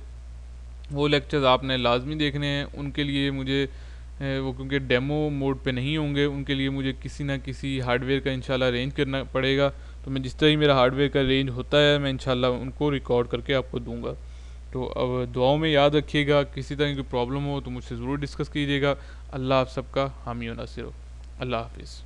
वो लेक्चर्स आपने लाजमी देखने हैं उनके लिए मुझे वो क्योंकि डेमो मोड पे नहीं होंगे उनके लिए मुझे किसी ना किसी हार्डवेयर का इंशाल्लाह अरेंज करना पड़ेगा तो मैं जिस तरह ही मेरा हार्डवेयर का रेंज होता है मैं इन उनको रिकॉर्ड करके आपको दूंगा तो अब दुआओं में याद रखिएगा किसी तरह की प्रॉब्लम हो तो मुझसे ज़रूर डिस्कस कीजिएगा अल्लाह आप सबका हामी नासिर हो अल्लाह हाफिज़